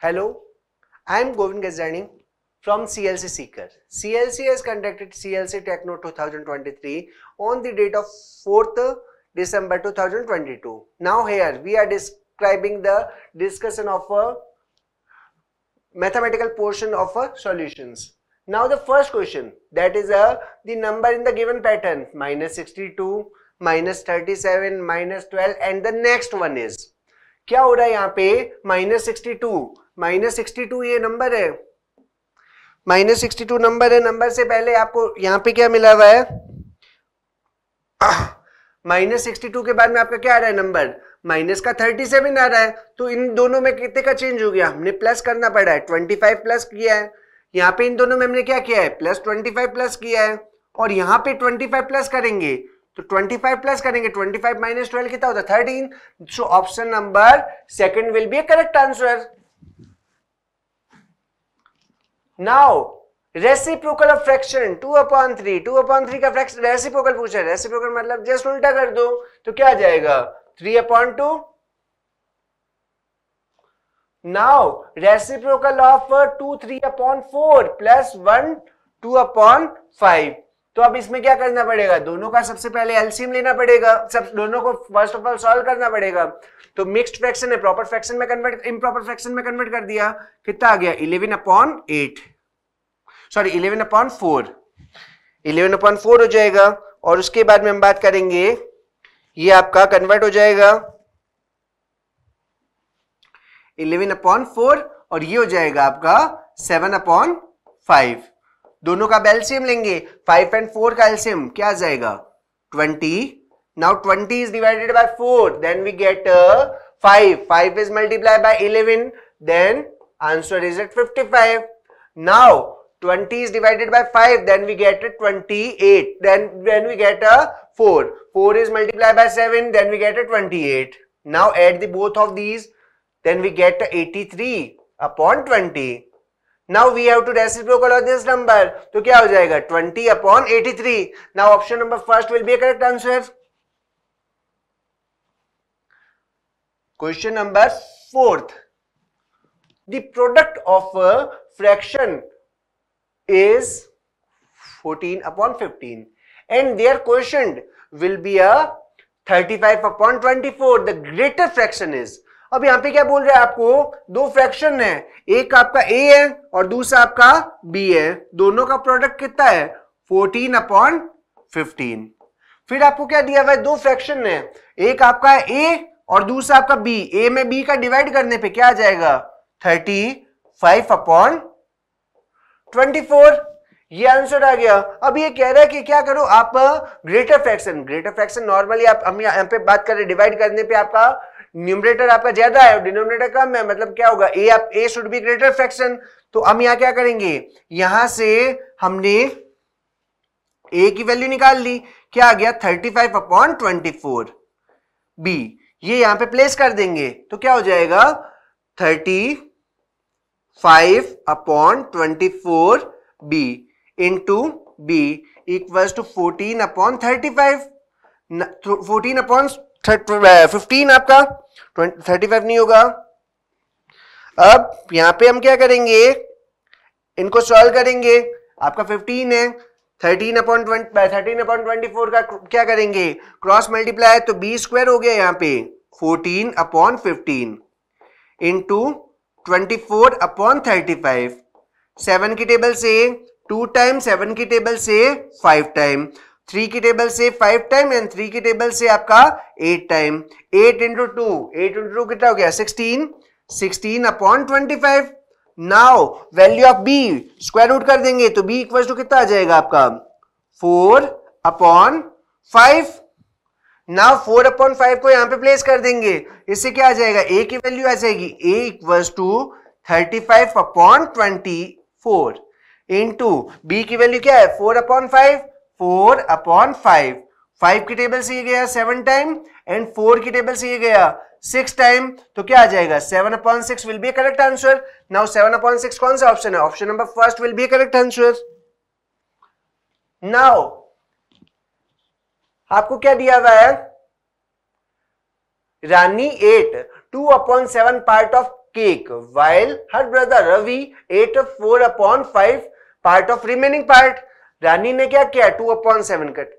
Hello, I am Govind Gajrani from CLC Seeker. CLC has conducted CLC Techno 2023 on the date of 4th December 2022. Now here we are describing the discussion of a uh, mathematical portion of a uh, solutions. Now the first question that is a uh, the number in the given pattern minus 62, minus 37, minus 12 and the next one is क्या हो रहा है यहाँ पे minus sixty two ये number है minus sixty two number है number से पहले आपको यहां पे क्या मिला हुआ है माइनस सिक्सटी टू के बाद में आपका क्या आ रहा है नंबर माइनस का थर्टी सेवन आ रहा है तो इन दोनों में कितने का चेंज हो गया हमने प्लस करना पड़ा है ट्वेंटी फाइव प्लस किया है यहाँ पे इन दोनों में हमने क्या किया है प्लस ट्वेंटी फाइव प्लस किया है और यहाँ पे ट्वेंटी फाइव प्लस करेंगे तो ट्वेंटी फाइव प्लस करेंगे ट्वेंटी फाइव माइनस ट्वेल्व कितना होता है thirteen so option number second will be a correct answer now reciprocal of fraction two upon three two upon three का फ्रैक्शन रेसिप्रोकल पूछा है reciprocal मतलब जस्ट उल्टा कर दो तो क्या आ जाएगा three upon two now reciprocal of two three upon four plus one two upon five तो अब इसमें क्या करना पड़ेगा दोनों का सबसे पहले एलसीएम लेना पड़ेगा सब दोनों को फर्स्ट ऑफ ऑल सॉल्व करना पड़ेगा तो मिक्स्ड फ्रैक्शन है प्रॉपर फ्रैक्शन में कन्वर्ट इम्प्रॉपर फ्रैक्शन में कन्वर्ट कर दिया कितना आ गया eleven upon eight sorry eleven upon four eleven upon four हो जाएगा और उसके बाद में हम बात करेंगे ये आपका कन्वर्ट हो जाएगा इलेवन अपॉन फोर और ये हो जाएगा आपका सेवन अपॉन फाइव दोनों का एल्सियम लेंगे फाइव एंड फोर का एल्सियम क्या आ जाएगा twenty now twenty is divided by four then we get five five is multiply by eleven then answer is at fifty five now 20 is divided by 5 then we get a 28 then when we get a 4 4 is multiplied by 7 then we get a 28 now add the both of these then we get 83 upon 20 now we have to reciprocal of this number So, क्या हो 20 upon 83 now option number first will be a correct answer question number fourth the product of a fraction is 14 upon 15 and their quotient will be a 35 upon 24 the greater fraction is अब यहाँ पे क्या बोल रहा है आपको दो fraction है एक आपका ए है और दूसरा आपका बी है दोनों का प्रोडक्ट कितना है 14 अपॉन 15 फिर आपको क्या दिया हुआ है दो फ्रैक्शन है एक आपका है ए और दूसरा आपका बी ए में बी का डिवाइड करने पे क्या आ जाएगा 35 अपॉन ट्वेंटी फोर ये आंसर आ गया अब ये कह रहा है कि क्या करो आप greater fraction greater fraction normally आप हम यहाँ पे बात कर करें डिवाइड करने पे आपका न्यूमरेटर आपका ज्यादा है डिनोमिनेटर कम है मतलब क्या होगा ए आप a should be greater fraction तो हम यहाँ क्या करेंगे यहां से हमने ए की वैल्यू निकाल ली क्या आ गया thirty five upon twenty four b ये यहां पे प्लेस कर देंगे तो क्या हो जाएगा thirty five upon twenty four b into b equals to fourteen upon thirty five fourteen upon fifteen आपका थर्टी फाइव नहीं होगा अब यहां पे हम क्या करेंगे इनको सॉल्व करेंगे आपका फिफ्टीन है thirteen upon twenty thirteen upon twenty four का क्या करेंगे क्रॉस मल्टीप्लाई तो बी स्क्वायर हो गया यहाँ पे fourteen upon fifteen into twenty four upon thirty five seven की टेबल से टू टाइम सेवन की टेबल से फाइव टाइम थ्री की टेबल से फाइव टाइम एंड थ्री की टेबल से आपका eight time eight into two eight into two कितना हो गया sixteen sixteen upon twenty five now value of b square root कर देंगे तो बी इक्वल टू कितना आ जाएगा आपका four upon five now four upon five को यहां पे प्लेस कर देंगे इससे क्या आ जाएगा ए की वैल्यू आ जाएगी a equals to thirty five upon twenty four into b की वैल्यू क्या है four upon five four upon five five की टेबल से ये गया सेवन टाइम एंड फोर की टेबल से ये गया सिक्स टाइम तो क्या आ जाएगा seven upon six will be correct answer now seven upon six कौन सा ऑप्शन है option number first will be correct answer now आपको क्या दिया हुआ है Rani ate two upon seven part of cake while her brother Ravi ate four upon five part of remaining part Rani ने क्या किया two upon seven cut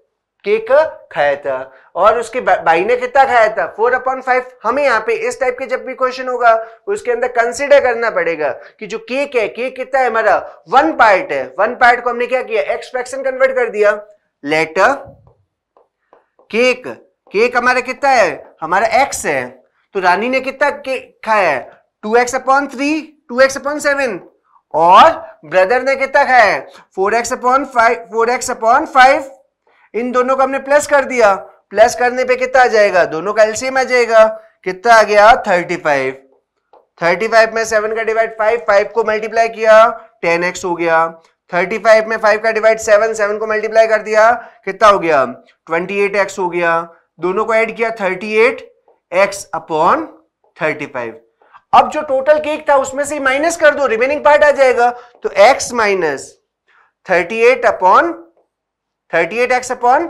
cake खाया था और उसके भाई ने कितना खाया था फोर अपॉन फाइव हमें यहाँ पे इस टाइप के जब भी क्वेश्चन होगा उसके अंदर कंसिडर करना पड़ेगा कि जो केक है केक कितना है हमारा वन पार्ट है वन पार्ट को हमने क्या किया एक्स फ्रैक्शन कन्वर्ट कर दिया लेटर केक केक हमारा कितना है हमारा एक्स है तो रानी ने कितना केक खाया है two x upon three two x upon seven और ब्रदर ने कितना खाया है four x upon five four x upon five इन दोनों को हमने प्लस कर दिया प्लस करने पे कितना आ जाएगा दोनों का एलसीएम आ जाएगा कितना आ गया थर्टी फाइव थर्टी फाइव में सेवन का डिवाइड फाइव फाइव को मल्टीप्लाई किया टेन एक्स हो गया थर्टी फाइव में फाइव का डिवाइड सेवन सेवन को मल्टीप्लाई कर दिया कितना हो गया ट्वेंटी एट एक्स हो गया दोनों को ऐड किया thirty eight x upon thirty five अब जो टोटल केक था उसमें से माइनस कर दो रिमेनिंग पार्ट आ जाएगा तो x minus thirty eight upon thirty eight x upon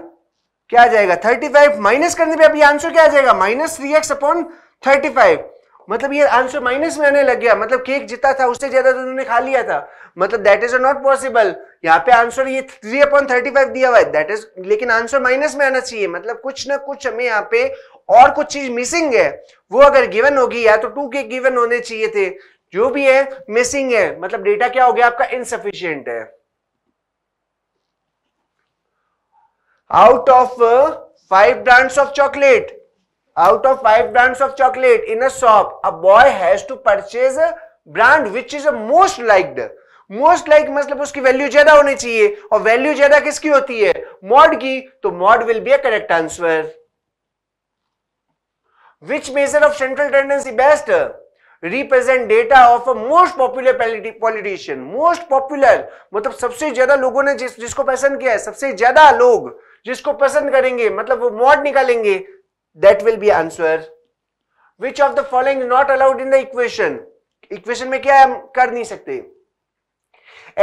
क्या आ जाएगा थर्टी फाइव माइनस करने पे अभी आंसर क्या आ जाएगा minus three x upon thirty five मतलब ये आंसर माइनस में आने लग गया मतलब केक जितना था उससे ज्यादा तो उन्होंने खा लिया था मतलब दैट इज नॉट पॉसिबल यहाँ पे आंसर ये थ्री अपॉन थर्टी फाइव दिया हुआ है दैट इज लेकिन आंसर माइनस में आना चाहिए मतलब कुछ ना कुछ हमें यहाँ पे और कुछ चीज मिसिंग है वो अगर गिवन होगी या तो टू के गिवन होने चाहिए थे जो भी है मिसिंग है मतलब डेटा क्या हो गया आपका इनसफिशियंट है out of five brands of chocolate out of five brands of chocolate in a shop a boy has to purchase a brand which is a most liked most like मतलब उसकी value ज्यादा होनी चाहिए और value ज्यादा किसकी होती है मॉड की तो mode will be a correct answer which measure of central tendency best represent data of a most popular politician most popular मतलब सबसे ज्यादा लोगों ने जिस जिसको पसंद किया है सबसे ज्यादा लोग जिसको पसंद करेंगे मतलब वो मॉड निकालेंगे that will be answer which of the following not allowed in the equation equation में क्या हम कर नहीं सकते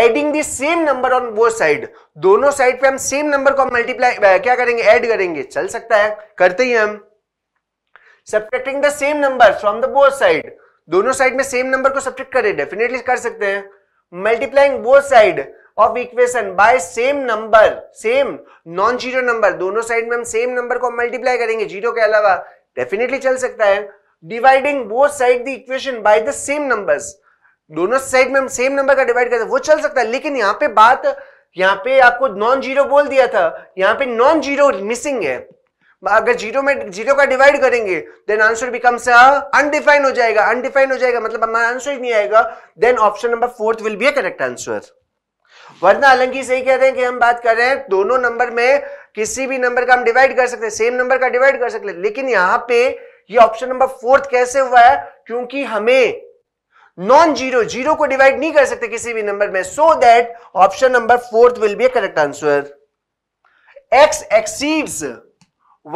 adding the same number on वो साइड दोनों साइड पे हम सेम नंबर को मल्टीप्लाई क्या करेंगे एड करेंगे चल सकता है करते ही हम subtracting the same number from the both side दोनों साइड में सेम नंबर को सब्ट्रैक्ट करें डेफिनेटली कर सकते हैं multiplying both side of equation by same number same non zero number दोनों साइड में हम सेम नंबर को मल्टीप्लाई करेंगे जीरो के अलावा डेफिनेटली चल सकता है dividing both side the equation by the same numbers दोनों साइड में हम सेम नंबर का डिवाइड करते वो चल सकता है लेकिन यहां पे बात यहां पे आपको नॉन जीरो बोल दिया था यहां पे नॉन जीरो मिसिंग है अगर जीरो में जीरो का डिवाइड करेंगे देन आंसर बिकम्स अनडिफाइन हो जाएगा अनडिफाइन हो जाएगा मतलब हमारा आंसर ही नहीं आएगा then option number fourth will be a correct answer वरना हालांकि सही कहते हैं कि हम बात कर रहे हैं दोनों नंबर में किसी भी नंबर का हम डिवाइड कर सकते हैं सेम नंबर का डिवाइड कर सकते हैं लेकिन यहां पे ये ऑप्शन नंबर फोर्थ कैसे हुआ है क्योंकि हमें नॉन जीरो जीरो को डिवाइड नहीं कर सकते किसी भी नंबर में so that option number fourth will be a correct answer x exceeds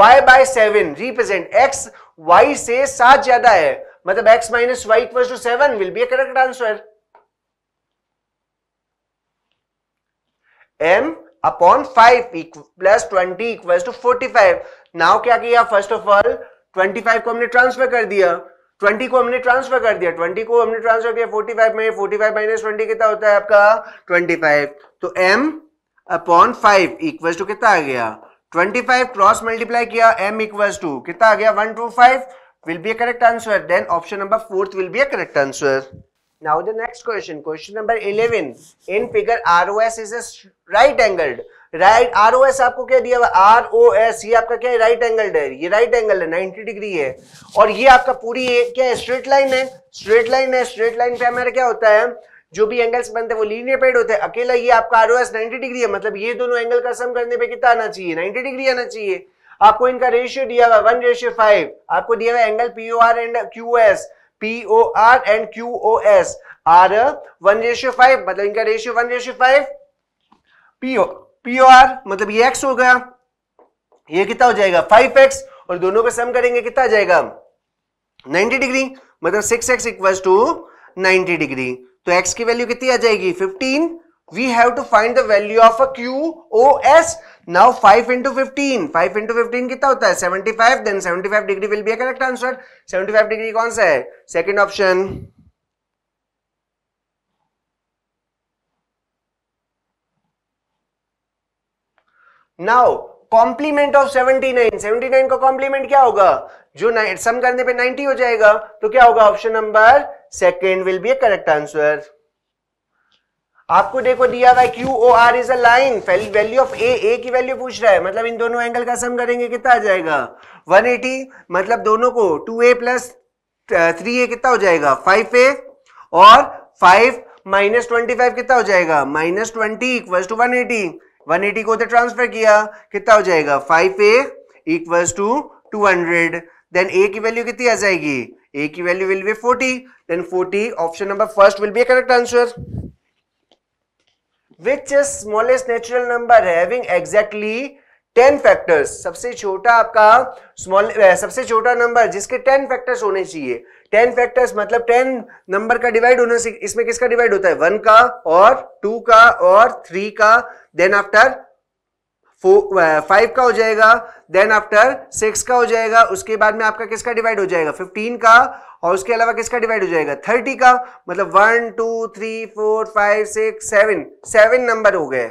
y by seven represent x y से सात ज्यादा है मतलब x minus y equal to seven will be a correct answer m upon five plus twenty equal to forty five now क्या किया first of all twenty five को हमने transfer कर दिया 20 को हमने ट्रांसफर कर दिया 20 को हमने ट्रांसफर किया 45 में 45 फाइव माइनस ट्वेंटी कितना होता है आपका 25 तो m upon five equal to कितना आ गया 25 फाइव क्रॉस मल्टीप्लाई किया m इक्वल टू कितना आ गया 125 will be a correct answer then option number fourth will be a correct answer Now the next question, question number 11. In figure ROS is a right angled. Right ROS आपको क्या दिया हुआ ROS ये आपका क्या है Right angled है ये right angled है 90 degree है और ये आपका पूरी है, क्या है Straight line है Straight line है Straight line पे हमारा क्या होता है जो भी एंगल्स बनते हैं वो लीनियर पेड होते हैं अकेला ये आपका आर 90 डिग्री है मतलब ये दोनों एंगल का सम करने पे कितना आना चाहिए 90 डिग्री आना चाहिए आपको इनका रेशियो दिया हुआ वन रेशियो फाइव आपको दिया हुआ angle P O R and Q S P O R and Q O S R one ratio five मतलब इनका ratio one ratio five P O P O R मतलब ये एक्स हो गया ये कितना हो जाएगा फाइव एक्स और दोनों का सम करेंगे कितना आ जाएगा नाइनटी डिग्री मतलब six x equal to ninety degree तो एक्स की वैल्यू कितनी आ जाएगी fifteen we have to find the value of a Q O S now five into fifteen five into fifteen कितना होता है seventy five then seventy five degree will be correct answer seventy five degree कौन सा है second option now complement of seventy nine seventy nine का complement क्या होगा जो सम करने पे नाइनटी हो जाएगा तो क्या होगा option number second will be a correct answer आपको देखो दिया हुआ है Q O R is a line value of a a की वैल्यू पूछ रहा है मतलब इन दोनों एंगल का सम करेंगे कितना आ जाएगा 180 मतलब दोनों को 2a ए प्लस थ्री ए कितना हो जाएगा 5a और 5 माइनस ट्वेंटी कितना हो जाएगा minus twenty equal to one eighty को ट्रांसफर तो किया कितना हो जाएगा five a equals to two hundred then a की वैल्यू कितनी आ जाएगी ए की value will be forty then forty option number first will be correct answer which is smallest natural number having exactly ten factors सबसे छोटा आपका small सबसे छोटा नंबर जिसके टेन फैक्टर्स होने चाहिए टेन फैक्टर्स मतलब टेन नंबर का डिवाइड होना इसमें किसका डिवाइड होता है वन का और टू का और थ्री का देन आफ्टर फाइव uh, का हो जाएगा देन आफ्टर सिक्स का हो जाएगा उसके बाद में आपका किसका डिवाइड हो जाएगा फिफ्टीन का और उसके अलावा किसका डिवाइड हो जाएगा थर्टी का मतलब one two three four five six seven seven number हो गए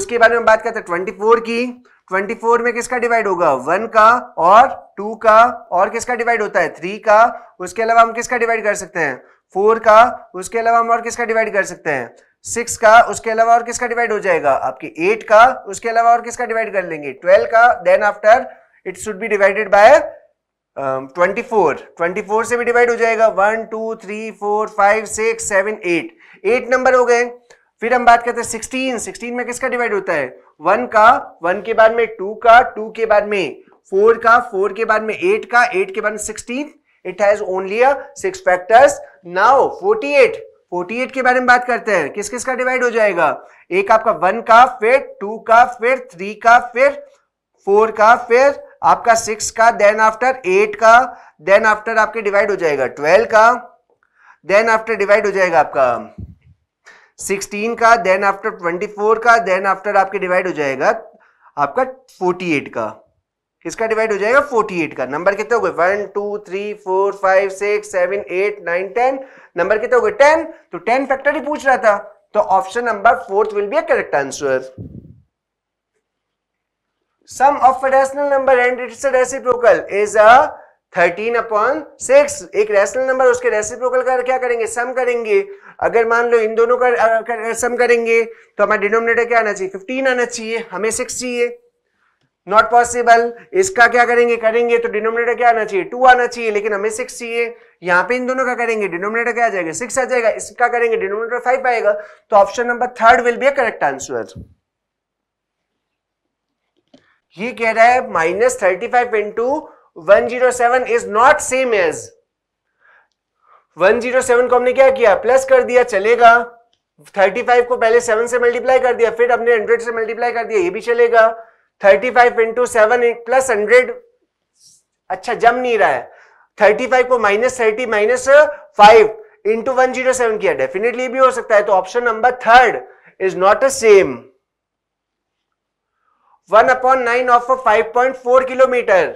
उसके बाद में बात करते हैं ट्वेंटी फोर की ट्वेंटी फोर में किसका डिवाइड होगा वन का और टू का और किसका डिवाइड होता है थ्री का उसके अलावा हम किसका डिवाइड कर सकते हैं फोर का उसके अलावा हम और किसका डिवाइड कर सकते हैं सिक्स का उसके अलावा और किसका डिवाइड हो जाएगा आपके एट का उसके अलावा और किसका डिवाइड कर लेंगे ट्वेल्व का then after it should be divided by twenty four twenty four से भी डिवाइड हो जाएगा one two three four five six seven eight eight number हो गए फिर हम बात करते हैं सिक्सटीन सिक्सटीन में किसका डिवाइड होता है वन का वन के बाद में टू का टू के बाद में फोर का फोर के बाद में एट का एट के बाद में sixteen it has only six factors now forty eight forty eight के बारे में बात करते हैं किस किस का डिवाइड हो जाएगा एक आपका वन का फिर टू का फिर थ्री का फिर फोर का फिर आपका सिक्स का देन आफ्टर एट का देन आफ्टर आपके डिवाइड हो जाएगा ट्वेल्व का देन आफ्टर डिवाइड हो जाएगा आपका सिक्सटीन का देन आफ्टर ट्वेंटी फोर का देन आफ्टर आपके डिवाइड हो जाएगा आपका फोर्टी एट का किसका डिवाइड हो जाएगा फोर्टी एट का नंबर कितने हो गए one two three four five six seven eight nine ten number कितने हो गए टेन तो टेन फैक्टर ही पूछ रहा था तो option number fourth will be a correct answer sum of rational number and its a reciprocal is a 13 upon six एक rational number उसके रेसिप्रोकल का क्या करेंगे सम करेंगे अगर मान लो इन दोनों का कर, कर, सम करेंगे तो हमारा डिनोमिनेटर क्या आना चाहिए 15 आना चाहिए हमें 6 चाहिए नॉट पॉसिबल इसका क्या करेंगे करेंगे तो डिनोमिनेटर क्या आना चाहिए 2 आना चाहिए लेकिन हमें 6 चाहिए यहाँ पे इन दोनों का करेंगे डिनोमिनेटर क्या आ जाएगा सिक्स आ जाएगा इसका करेंगे डिनोमिनेटर फाइव आएगा तो option number third will be a correct answer ये कह रहा है minus thirty five into one zero seven is not same as one zero seven को हमने क्या किया प्लस कर दिया चलेगा थर्टी फाइव को पहले सेवन से मल्टीप्लाई कर दिया फिर हमने हंड्रेड से मल्टीप्लाई कर दिया ये भी चलेगा thirty five into seven plus hundred अच्छा जम नहीं रहा है थर्टी फाइव को minus thirty minus five into one zero seven किया डेफिनेटली भी हो सकता है तो option number third is not a same one upon nine of five point four kilometre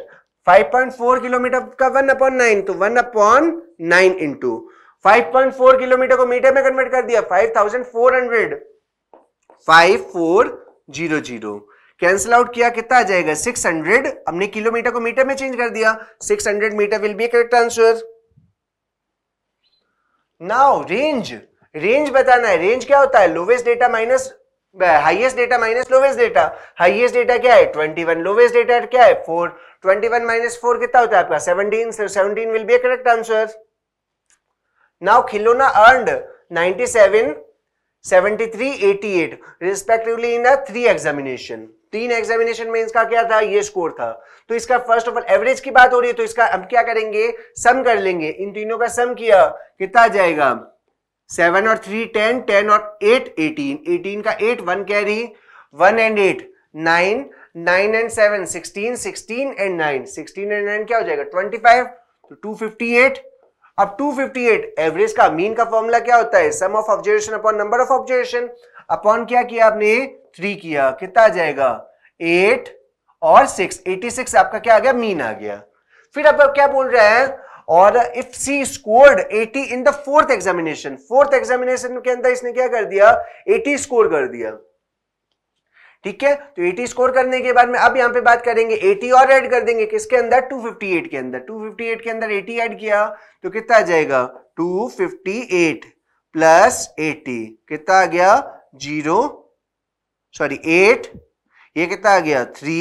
five point four kilometre का वन अपॉन नाइन तो one upon nine into five point four kilometre को metre में convert कर दिया five thousand four hundred five four zero zero cancel out किया कितना आ जाएगा 600 हमने किलोमीटर को मीटर में चेंज कर दिया 600 metre will be correct answer now range range बताना है रेंज क्या होता है lowest data minus highest data minus lowest data highest data क्या है 21 लोवेस्ट डेटा क्या है 4 21 माइनस फोर कितना होता है आपका 17 so 17 will be correct answer now खिलौना earned 97 73 88 respectively in a three examination तीन एग्जामिनेशन में इसका क्या था ये स्कोर था तो इसका फर्स्ट ऑफ ऑल एवरेज की बात हो रही है तो इसका हम क्या करेंगे सम कर लेंगे इन तीनों का सम किया कितना जाएगा सेवन और थ्री टेन टेन और एट एटीन एटीन का eight one carry one and eight nine nine and seven sixteen sixteen and nine sixteen and nine क्या हो जाएगा ट्वेंटी फाइव तो टू फिफ्टी एट अब 258 एवरेज का मीन का फॉर्मूला क्या होता है sum of observation upon number of observation upon क्या किया आपने थ्री किया कितना आ जाएगा एट और सिक्स एटी सिक्स आपका क्या आ गया मीन आ गया फिर आप क्या बोल रहे हैं और if C scored 80 in the fourth examination fourth examination के अंदर इसने क्या कर दिया 80 स्कोर कर दिया ठीक है तो 80 स्कोर करने के बाद में अब यहां पे बात करेंगे 80 और ऐड कर देंगे किसके अंदर 258 के अंदर 258 के अंदर 80 ऐड किया तो कितना आ जाएगा 258 प्लस 80 कितना आ गया जीरो सॉरी एट ये कितना आ गया थ्री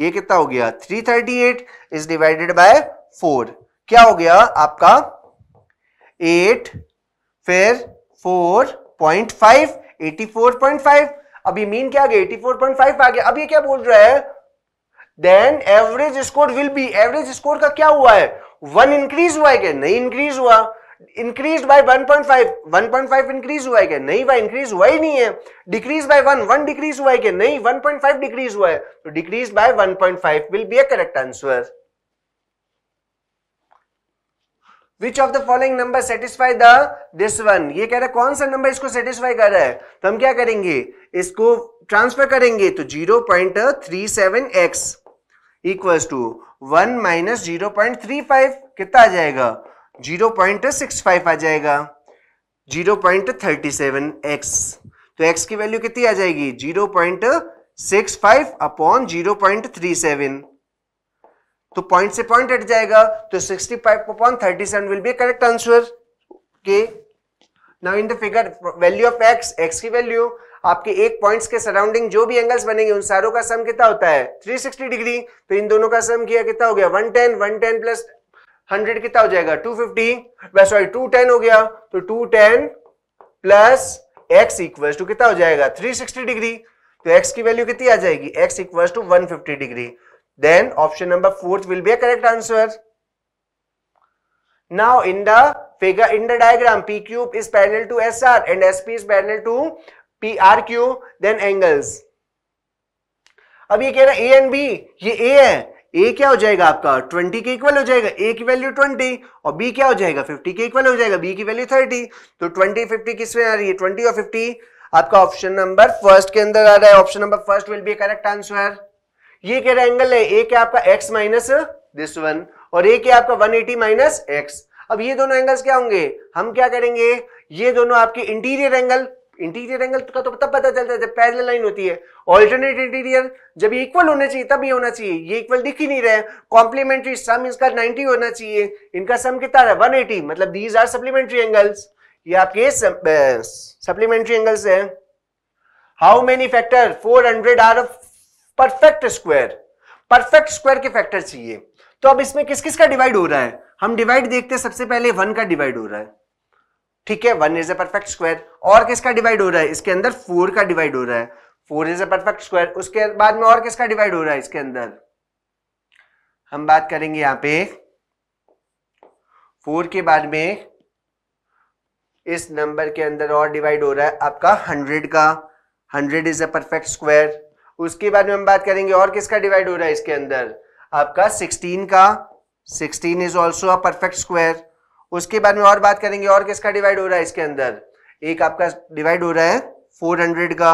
ये कितना हो गया three thirty eight is divided by four क्या हो गया आपका एट फिर four point five eighty four point five अभी मीन क्या आ गया एटी फोर पॉइंट फाइव आ गया अब ये क्या बोल रहा है then average score will be average score का क्या हुआ है वन इंक्रीज हुआ है क्या नहीं इंक्रीज हुआ increase by one point five one point five increase हुआ है क्या नहीं भाई इंक्रीज हुआ ही नहीं है decrease by one one decrease हुआ है क्या नहीं वन पॉइंट फाइव डिक्रीज हुआ है तो decrease by five will be a correct answer Which of the following number satisfy the this one? ये कह रहा है कौन सा नंबर इसको सेटिस्फाई कर रहा है तो हम क्या करेंगे इसको ट्रांसफर करेंगे तो 0.37x point three seven x equal to one minus zero point three five कितना आ जाएगा जीरो पॉइंट सिक्स फाइव आ जाएगा zero point thirty seven x तो एक्स की वैल्यू कितनी आ जाएगी zero point six five upon zero point three seven तो पॉइंट से पॉइंट हट जाएगा तो sixty five upon thirty seven will be correct answer के now in the figure value of x x की वैल्यू आपके एक पॉइंट्स के सराउंडिंग जो भी एंगल्स बनेंगे उन सारों का सम कितना होता है 360 डिग्री तो इन दोनों का सम किया कितना हो गया 110 110 प्लस हंड्रेड कितना हो जाएगा two fifty sorry two ten हो गया तो two ten plus x equal to कितना हो जाएगा थ्री सिक्सटी डिग्री तो एक्स की वैल्यू कितनी आ जाएगी x equal to one fifty degree then option number fourth will be a correct answer now in the figure in the diagram P cube is parallel to S R and S P is parallel to P R Q then angles अब ये कह रहा है A and B ये ए है ए क्या हो जाएगा आपका ट्वेंटी के इक्वल हो जाएगा ए की वैल्यू ट्वेंटी और बी क्या हो जाएगा फिफ्टी के इक्वल हो जाएगा बी की वैल्यू थर्टी तो ट्वेंटी फिफ्टी किस में आ रही है ट्वेंटी और फिफ्टी आपका ऑप्शन नंबर फर्स्ट के अंदर आ रहा है option number first will be correct answer ये कह रहा एंगल है ए क्या आपका एक्स माइनस दिस वन और ए क्या आपका वन एटी माइनस एक्स अब ये दोनों एंगल्स क्या होंगे हम क्या करेंगे ये दोनों आपके इंटीरियर एंगल इंटीरियर एंगल का तो तब पता चलता है जब पैरल लाइन होती है ऑल्टरनेट इंटीरियर जब इक्वल होने चाहिए तब ये होना चाहिए ये इक्वल दिख ही नहीं रहे कॉम्प्लीमेंट्री सम इसका 90 होना चाहिए इनका सम कितना है 180 मतलब दीज आर सप्लीमेंट्री एंगल्स ये आपके सप्लीमेंट्री एंगल्स है how many factor four hundred are perfect square perfect square के फैक्टर चाहिए तो अब इसमें किस किस का डिवाइड हो रहा है हम डिवाइड देखते हैं सबसे पहले वन का डिवाइड हो रहा है ठीक है one is a perfect square और किसका डिवाइड हो रहा है इसके अंदर फोर का डिवाइड हो रहा है four is a perfect square उसके बाद में और किसका डिवाइड हो रहा है इसके अंदर हम बात करेंगे यहां पे फोर के बाद में इस नंबर के अंदर और डिवाइड हो रहा है आपका हंड्रेड का hundred is a perfect square उसके बाद में हम बात करेंगे और किसका डिवाइड हो रहा है इसके अंदर आपका सिक्सटीन का sixteen is also a perfect square उसके बाद में और बात करेंगे और किसका डिवाइड हो रहा है इसके अंदर एक आपका डिवाइड हो रहा है 400 का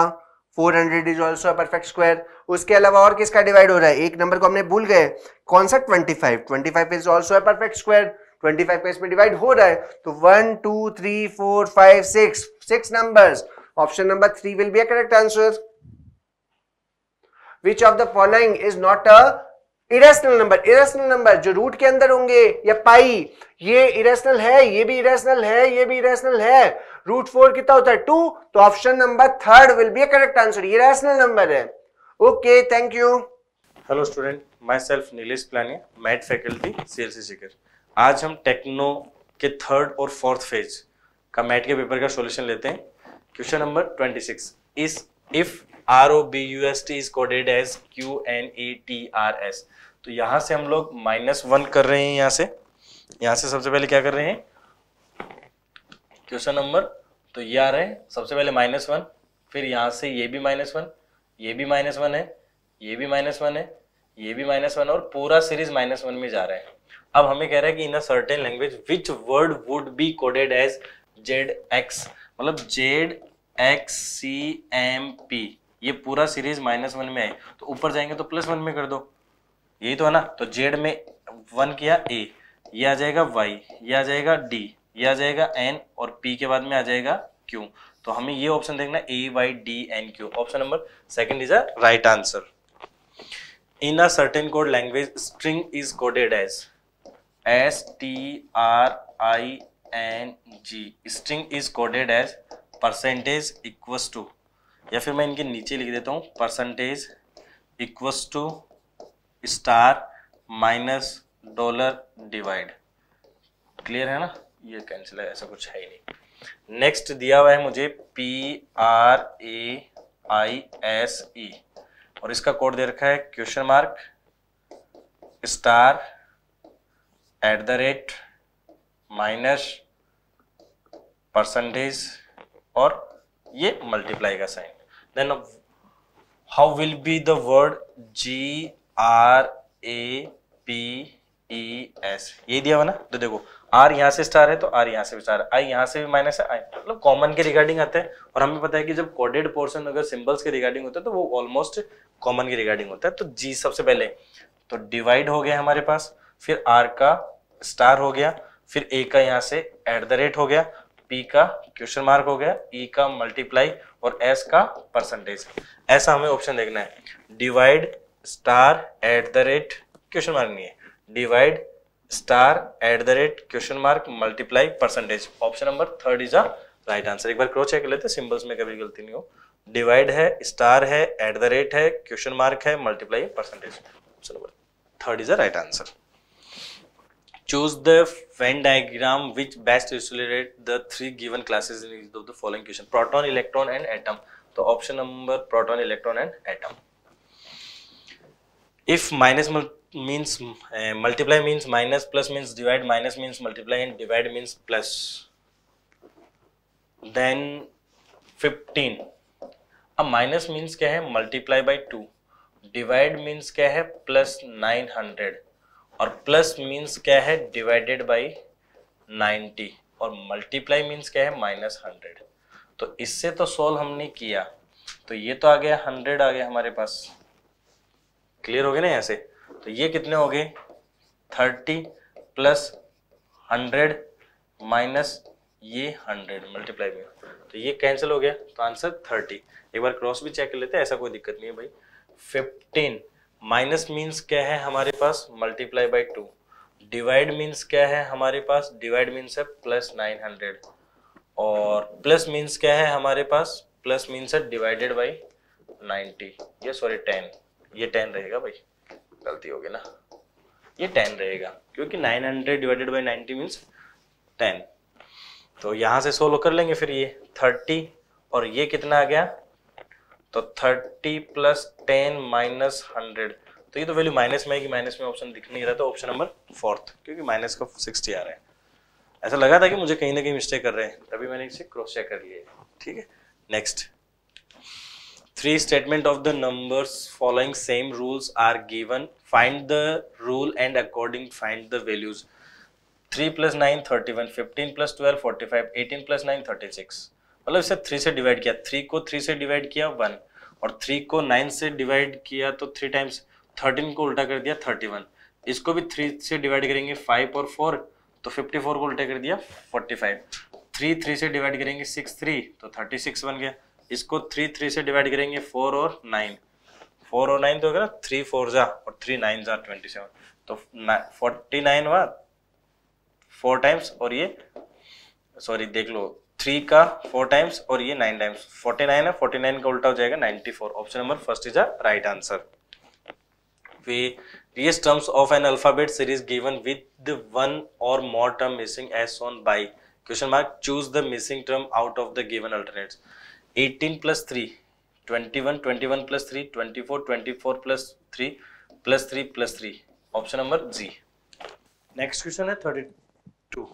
400 hundred is also perfect square उसके अलावा और किसका डिवाइड हो रहा है एक नंबर को हमने भूल गए कौन सा 25 25 is also a perfect square 25 का इसमें डिवाइड हो रहा है तो one two three four five six six numbers option number three will be a correct answer which of the following is not a irrational number irrational number जो root के अंदर होंगे या पाई ये इरेशनल है ये भी इरेशनल है ये भी इरेशनल है रूट फोर कितना होता है टू तो option number third will be correct answer ये रैशनल नंबर है okay thank you hello student my self Nilesh Planiya math faculty C L Sikar आज हम टेक्नो के थर्ड और फोर्थ फेज का मैथ के पेपर का सॉल्यूशन लेते हैं क्वेश्चन नंबर ट्वेंटी सिक्स इस if R O B U S T is coded as Q N E T R S तो यहां से हम लोग माइनस वन कर रहे हैं यहां से यहां से सबसे पहले क्या कर रहे हैं क्वेश्चन नंबर तो ये आ रहे हैं सबसे पहले माइनस वन फिर यहां से ये भी माइनस वन ये भी माइनस वन है ये भी माइनस वन है ये भी माइनस वन और पूरा सीरीज माइनस वन में जा रहा है अब हमें कह रहा है कि in a certain language which word would be coded as Z X मतलब Z X C M P ये पूरा सीरीज माइनस वन में है तो ऊपर जाएंगे तो प्लस वन में कर दो यही तो है ना तो जेड में वन किया ए ये आ जाएगा वाई ये आ जाएगा डी ये आ जाएगा एन और पी के बाद में आ जाएगा क्यू तो हमें ये ऑप्शन देखना A Y D N Q option number second is a right answer in a certain code language string is coded as S T R I N G string is coded as percentage equals to या फिर मैं इनके नीचे लिख देता हूँ percentage equals to star minus dollar divide clear है ना ये कैंसिल है ऐसा कुछ है ही नहीं नेक्स्ट दिया हुआ है मुझे P R A I S E और इसका कोड दे रखा है question mark star at the rate minus percentage और ये मल्टीप्लाई का sign then how will be the word G R A P E S ये दिया हुआ ना तो देखो आर यहाँ से स्टार है तो आर यहाँ से भी स्टार आई यहाँ से भी माइनस है आई मतलब कॉमन के रिगार्डिंग आते हैं और हमें पता है कि जब कोडेड पोर्शन अगर सिंबल्स के रिगार्डिंग होता है तो वो ऑलमोस्ट कॉमन के रिगार्डिंग होता है तो जी सबसे पहले तो डिवाइड हो गया हमारे पास फिर आर का स्टार हो गया फिर ए का यहाँ से एट द रेट हो गया पी का क्वेश्चन मार्क हो गया ई e का मल्टीप्लाई और एस का परसेंटेज ऐसा हमें ऑप्शन देखना है divide star at the rate question mark नहीं है divide star at the rate question mark multiply percentage option number third is a right answer एक बार क्रॉस चेक लेते सिंबल्स में कभी गलती नहीं हो डिवाइड है स्टार है एट द रेट है क्वेश्चन मार्क है multiply percentage option number third is a right answer choose the venn diagram which best illustrate the three given classes in the following question proton electron and atom तो option number proton electron and atom if minus means uh, multiply means minus plus means divide minus means multiply and divide means plus then अब minus means क्या है multiply by two divide means क्या है plus nine hundred और plus means क्या है divided by 90 और multiply means क्या है माइनस हंड्रेड तो इससे तो सोल्व हमने किया तो ये तो आ गया हंड्रेड आ गया हमारे पास क्लियर हो गए ना ऐसे तो ये कितने हो गए थर्टी प्लस हंड्रेड माइनस ये हंड्रेड मल्टीप्लाई में तो ये कैंसिल हो गया तो आंसर थर्टी एक बार क्रॉस भी चेक कर लेते हैं ऐसा कोई दिक्कत नहीं है भाई फिफ्टीन माइनस मीन्स क्या है हमारे पास multiply by two divide means क्या है हमारे पास डिवाइड मीन्स है प्लस नाइन हंड्रेड और प्लस मीन्स क्या है हमारे पास प्लस मीन्स है डिवाइडेड बाई नाइन्टी ये सॉरी टेन ये टेन रहेगा भाई गलती होगी ना ये टेन रहेगा क्योंकि nine hundred divided by ninety means ten तो यहाँ से सोल्व कर लेंगे फिर ये थर्टी और ये कितना आ गया तो thirty plus ten minus hundred तो ये तो वैल्यू माइनस में है कि माइनस में ऑप्शन दिख नहीं रहा तो ऑप्शन नंबर फोर्थ क्योंकि माइनस का सिक्सटी आ रहा है ऐसा लगा था कि मुझे कहीं ना कहीं मिस्टेक कर रहे हैं तभी मैंने इसे क्रॉस चेक कर लिया ठीक है next three statement of the numbers following same rules are given find the rule and according find the values three plus nine thirty one fifteen plus twelve forty five eighteen plus nine thirty six मतलब इसे three से divide किया three को three से divide किया one और three को nine से डिवाइड किया तो थ्री टाइम्स थर्टीन को उल्टा कर दिया थर्टी वन इसको भी थ्री से डिवाइड करेंगे फाइव और फोर तो फिफ्टी फोर को उल्टा कर दिया फोर्टी फाइव थ्री थ्री से डिवाइड करेंगे सिक्स थ्री तो थर्टी सिक्स बन गया इसको थ्री थ्री से डिवाइड करेंगे फोर और नाइन फोर और नाइन तो होगा थ्री फोर जा और थ्री नाइन जा ट्वेंटी सेवन तो फोर्टी नाइन हुआ फोर टाइम्स और ये सॉरी देख लो थ्री का फोर टाइम्स और ये नाइन टाइम्स फोर्टी नाइन है फोर्टी नाइन का उल्टा हो जाएगा ninety four option number first is a right answer various terms of an alphabet series given with one or more term missing as shown by question mark choose the missing term out of the given alternates eighteen plus three twenty one twenty one plus three twenty four twenty four plus three plus three plus three option number जी next question है thirty two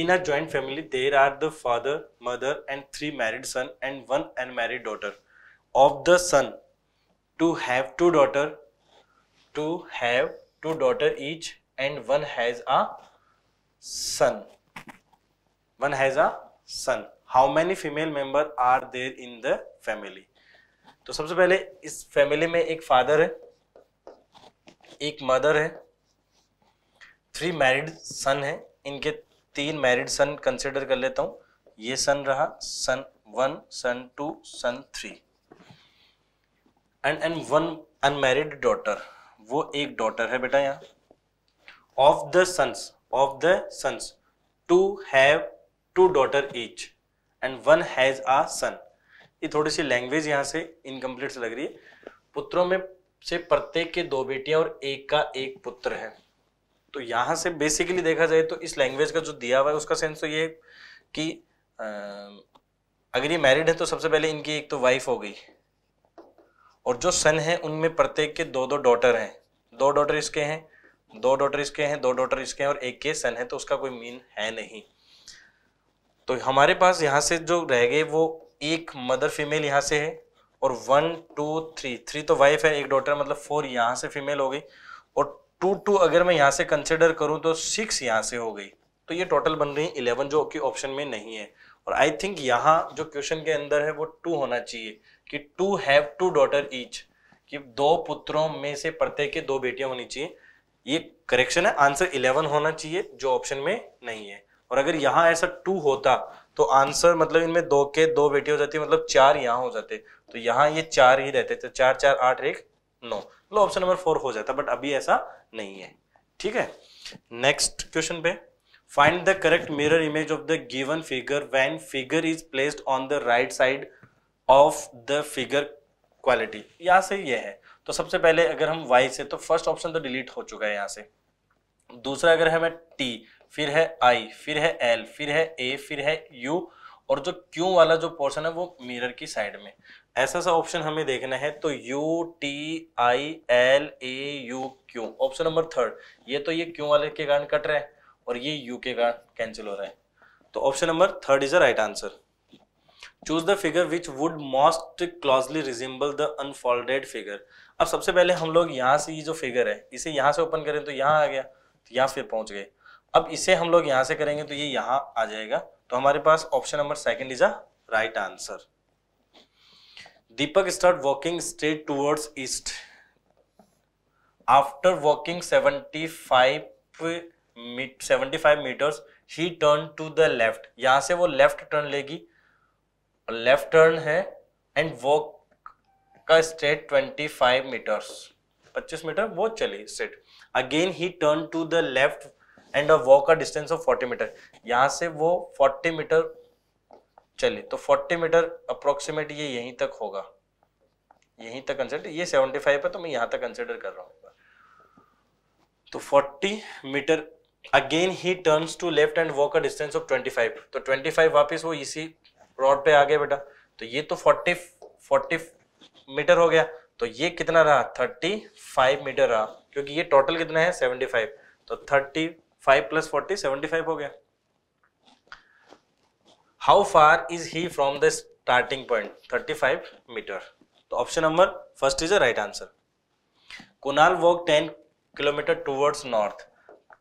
in a joint family there are the father mother and three married son and one unmarried daughter of the son to have two daughter to have two daughter each and one has a son one has a son how many female member are there in the family तो सबसे पहले इस family में एक father है एक mother है three married सन है इनके तीन मैरिड सन कंसिडर कर लेता हूँ ये सन रहा son one son two son three and and one unmarried daughter वो एक डॉटर है बेटा यहाँ of the sons of the sons two have two daughter each and one has a son ये थोड़ी सी लैंग्वेज यहाँ से इनकम्प्लीट से लग रही है पुत्रों में से प्रत्येक के दो बेटियां और एक का एक पुत्र है तो यहाँ से बेसिकली देखा जाए तो इस लैंग्वेज का जो दिया हुआ है उसका सेंस तो ये कि आ, अगर ये मैरिड है तो सबसे पहले इनकी एक तो वाइफ हो गई और जो सन है उनमें प्रत्येक के दो दो डॉटर हैं दो डॉटर इसके हैं दो डॉटर इसके हैं दो डॉटर इसके हैं और एक के सन है तो उसका कोई मीन है नहीं तो हमारे पास यहाँ से जो रह गए वो एक मदर फीमेल यहाँ से है और वन टू थ्री थ्री तो वाइफ है एक डॉटर मतलब फोर यहाँ से फीमेल हो गई और टू टू अगर मैं यहाँ से कंसिडर करूँ तो सिक्स यहाँ से हो गई तो ये टोटल बन रही है इलेवन जो कि ऑप्शन में नहीं है और आई थिंक यहाँ जो क्वेश्चन के अंदर है वो टू होना चाहिए कि two have two daughter each कि दो पुत्रों में से प्रत्येक के दो बेटियां होनी चाहिए ये करेक्शन है आंसर इलेवन होना चाहिए जो ऑप्शन में नहीं है और अगर यहाँ ऐसा टू होता तो आंसर मतलब इनमें दो के दो बेटी हो जाती मतलब चार यहाँ हो जाते तो यहाँ ये चार ही रहते तो चार चार आठ एक नौ मतलब ऑप्शन नंबर फोर हो जाता बट अभी ऐसा नहीं है ठीक है नेक्स्ट क्वेश्चन पे find the correct mirror image of the given figure when figure is placed on the right side of the figure quality यहाँ से ये है तो सबसे पहले अगर हम वाई से तो फर्स्ट ऑप्शन तो डिलीट हो चुका है यहाँ से दूसरा अगर हमें टी फिर है आई फिर है एल फिर है ए फिर है यू और जो क्यू वाला जो पोर्शन है वो मिरर की साइड में ऐसा सा ऑप्शन हमें देखना है तो U T I L A U Q option number third ये तो ये क्यू वाले के कारण कट रहा है और ये यू के कारण कैंसिल हो रहा है तो option number third is a right answer choose the figure which would most closely resemble the unfolded figure अब सबसे पहले हम लोग यहाँ से ये जो फिगर है इसे यहाँ से ओपन करें तो यहाँ आ गया तो यहाँ फिर पहुंच गए अब इसे हम लोग यहाँ से करेंगे तो ये यहां आ जाएगा तो हमारे पास option number second is a right answer Deepak start walking straight towards east after walking 75 seventy five meters he turn to the left यहाँ से वो लेफ्ट टर्न लेगी लेफ्ट टर्न है एंड वॉक का स्ट्रेट ट्वेंटी फाइव मीटर्स पच्चीस meter वो चली straight again he turn to the left and a walk का डिस्टेंस ऑफ 40 मीटर यहाँ से वो 40 मीटर चले तो 40 मीटर अप्रोक्सीमेट ये यहीं तक होगा यहीं तक कंसिडर ये 75 है तो मैं यहाँ तक कंसिडर कर रहा हूँ तो 40 meter again he turns to left and walk का डिस्टेंस ऑफ 25 तो 25 वापस वो इसी रोड पे आ गया बेटा तो ये तो 40 40 मीटर हो गया तो ये कितना रहा 35 मीटर रहा क्योंकि ये टोटल कितना है 75 तो five plus forty seventy five हो गया how far is he from the starting point thirty five meter तो option number first is a right answer Kunal walk ten kilometer towards north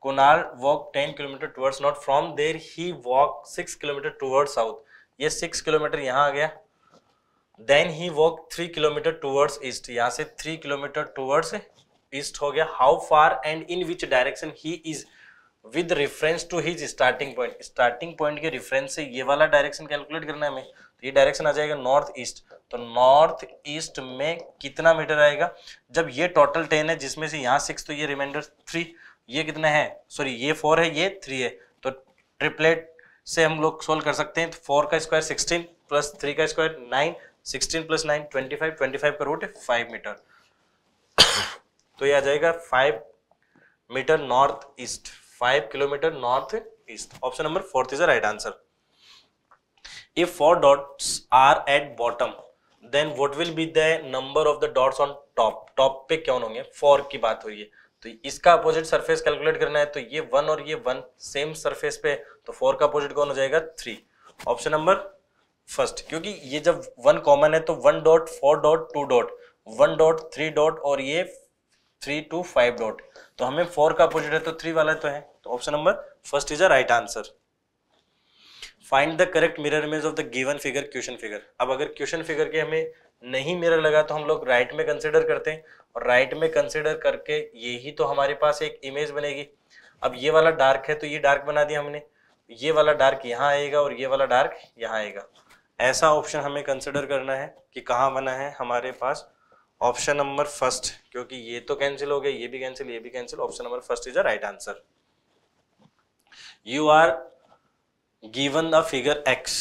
Kunal walk ten kilometer towards north from there he walk six kilometer towards south ये six kilometer यहाँ आ गया then he walk three kilometer towards east यहाँ से three kilometer towards east हो गया how far and in which direction he is with reference to his starting point starting point के reference से ये वाला डायरेक्शन कैलकुलेट करना है हमें तो ये डायरेक्शन आ जाएगा नॉर्थ ईस्ट तो नॉर्थ ईस्ट में कितना मीटर आएगा जब ये टोटल टेन है जिसमें से यहाँ सिक्स तो ये रिमाइंडर थ्री ये कितना है सॉरी ये फोर है ये थ्री है तो ट्रिपलेट से हम लोग सोल्व कर सकते हैं तो फोर का स्क्वायर सिक्सटीन प्लस थ्री का square nine sixteen plus nine twenty five twenty five का रूट फाइव मीटर तो ये आ जाएगा five meter north east five kilometer north east option number fourth is right answer if four dots are at bottom then what will be the number of the dots on top top पे क्यों होंगे four की बात हो रही है तो इसका अपोजिट सरफेस कैलकुलेट करना है तो ये वन और ये वन सेम सरफेस पे तो फोर का अपोजिट कौन हो जाएगा थ्री ऑप्शन नंबर फर्स्ट क्योंकि ये जब वन कॉमन है तो one dot four dot two dot one dot three dot और ये थ्री टू फाइव डॉट तो हमें फोर का अपोजिट है तो थ्री वाला तो है तो option number first is a right answer find the correct mirror image of the given figure question figure अब अगर क्वेश्चन फिगर के हमें नहीं मिरर लगा तो हम लोग राइट right में कंसिडर करते हैं और राइट right में कंसिडर करके यही तो हमारे पास एक इमेज बनेगी अब ये वाला डार्क है तो ये डार्क बना दिया हमने ये वाला डार्क यहाँ आएगा और ये वाला डार्क यहाँ आएगा ऐसा ऑप्शन हमें कंसिडर करना है कि कहाँ बना है हमारे पास ऑप्शन नंबर फर्स्ट क्योंकि ये तो कैंसिल हो गया ये भी कैंसिल ये भी cancel option number first is a right answer you are given the figure X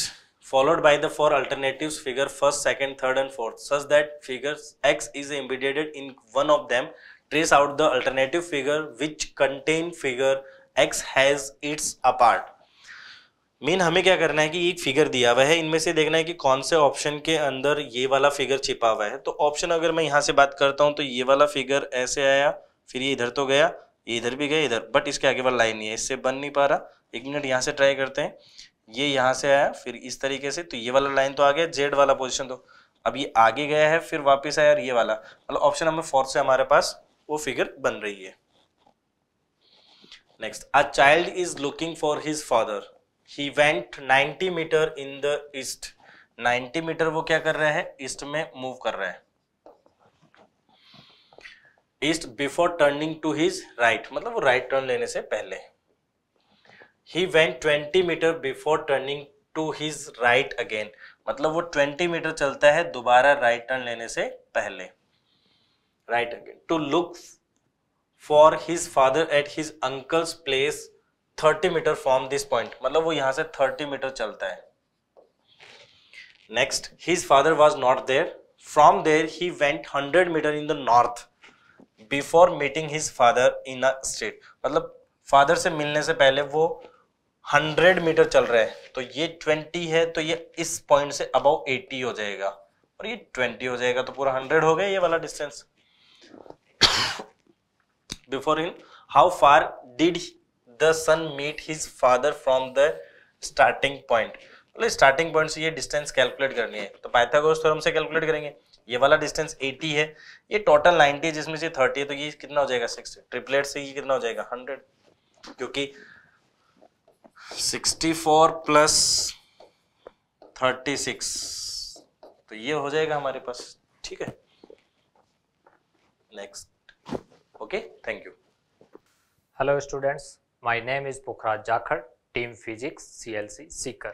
followed by the four alternative figure first second third and fourth such that figure X is embedded in one of them trace out the alternative figure which contain figure X has its apart मेन हमें क्या करना है कि एक figure दिया हुआ है इनमें से देखना है कि कौन से ऑप्शन के अंदर ये वाला फिगर छिपा हुआ है तो ऑप्शन अगर मैं यहाँ से बात करता हूँ तो ये वाला फिगर ऐसे आया फिर ये इधर तो गया ये इधर भी गया इधर बट इसके आगे वाला लाइन नहीं है इससे बन नहीं पा रहा एक मिनट यहाँ से ट्राई करते हैं ये यहाँ से आया फिर इस तरीके से तो ये वाला लाइन तो आ गया जेड वाला पोजिशन तो अब ये आगे गया है फिर वापस आया ये वाला मतलब ऑप्शन नंबर फोर्थ से हमारे पास वो फिगर बन रही है next a child is looking for his father he went 90 meter in the east 90 meter वो क्या कर रहे हैं ईस्ट में मूव कर रहे हैं east before turning to his right मतलब वो राइट टर्न लेने से पहले he went 20 meter before turning to his right again मतलब वो 20 मीटर चलता है दोबारा राइट टर्न लेने से पहले right again to look for his father at his uncle's place thirty meter from this point मतलब वो यहां से थर्टी मीटर चलता है next his father was not there from there he went hundred meter in the north before meeting his father in a street मतलब father से मिलने से पहले वो हंड्रेड मीटर चल रहा है तो ये ट्वेंटी है तो ये इस पॉइंट से अबाउ एटी हो जाएगा और ये ट्वेंटी हो जाएगा तो पूरा हंड्रेड हो गया ये वाला distance before in how far did the son meet his father from the starting point मतलब स्टार्टिंग पॉइंट से ये डिस्टेंस कैलकुलेट करनी है तो पाइथागोरस थ्योरम से कैलकुलेट करेंगे ये वाला डिस्टेंस 80 है ये टोटल 90 है जिसमें से 30 है तो ये कितना हो जाएगा 60 ट्रिपलेट से ये कितना हो जाएगा 100 क्योंकि 64 प्लस 36 तो ये हो जाएगा हमारे पास ठीक है next okay thank you hello students My name is Pukhraj Jakhar, Team Physics CLC Seeker.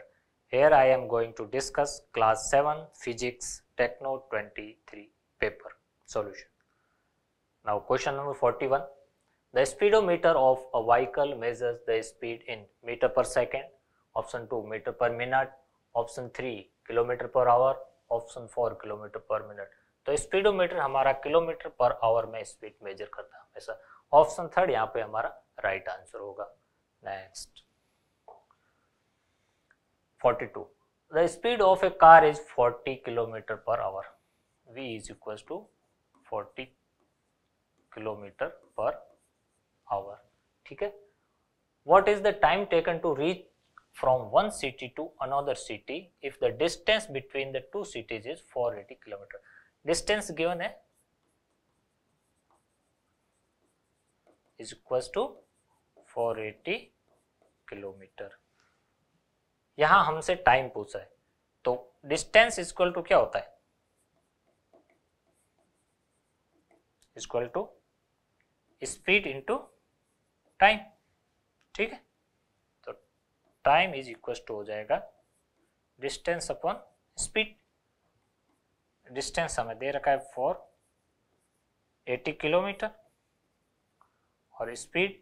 Here I am going to discuss Class 7 Physics Techno 23 paper solution. Now question number 41. The speedometer of a vehicle measures the speed in meter per second, option 2 meter per minute, option three kilometer per hour option four kilometer per minute तो speedometer हमारा kilometer per hour में speed measure करता है हमेशा option third यहाँ पे हमारा right answer होगा next 42 the speed of a car is forty kilometer per hour V is equal to 40 kilometer per hour ठीक है what is the time taken to reach from one city to another city if the distance between the two cities is four eighty kilometer distance given है is equals to 480 kilometer यहां हमसे time पूछा है तो distance equal to क्या होता है equal to speed into time ठीक है तो टाइम इज इक्वल टू हो जाएगा डिस्टेंस अपॉन स्पीड डिस्टेंस हमें दे रखा है फोर एटी किलोमीटर और स्पीड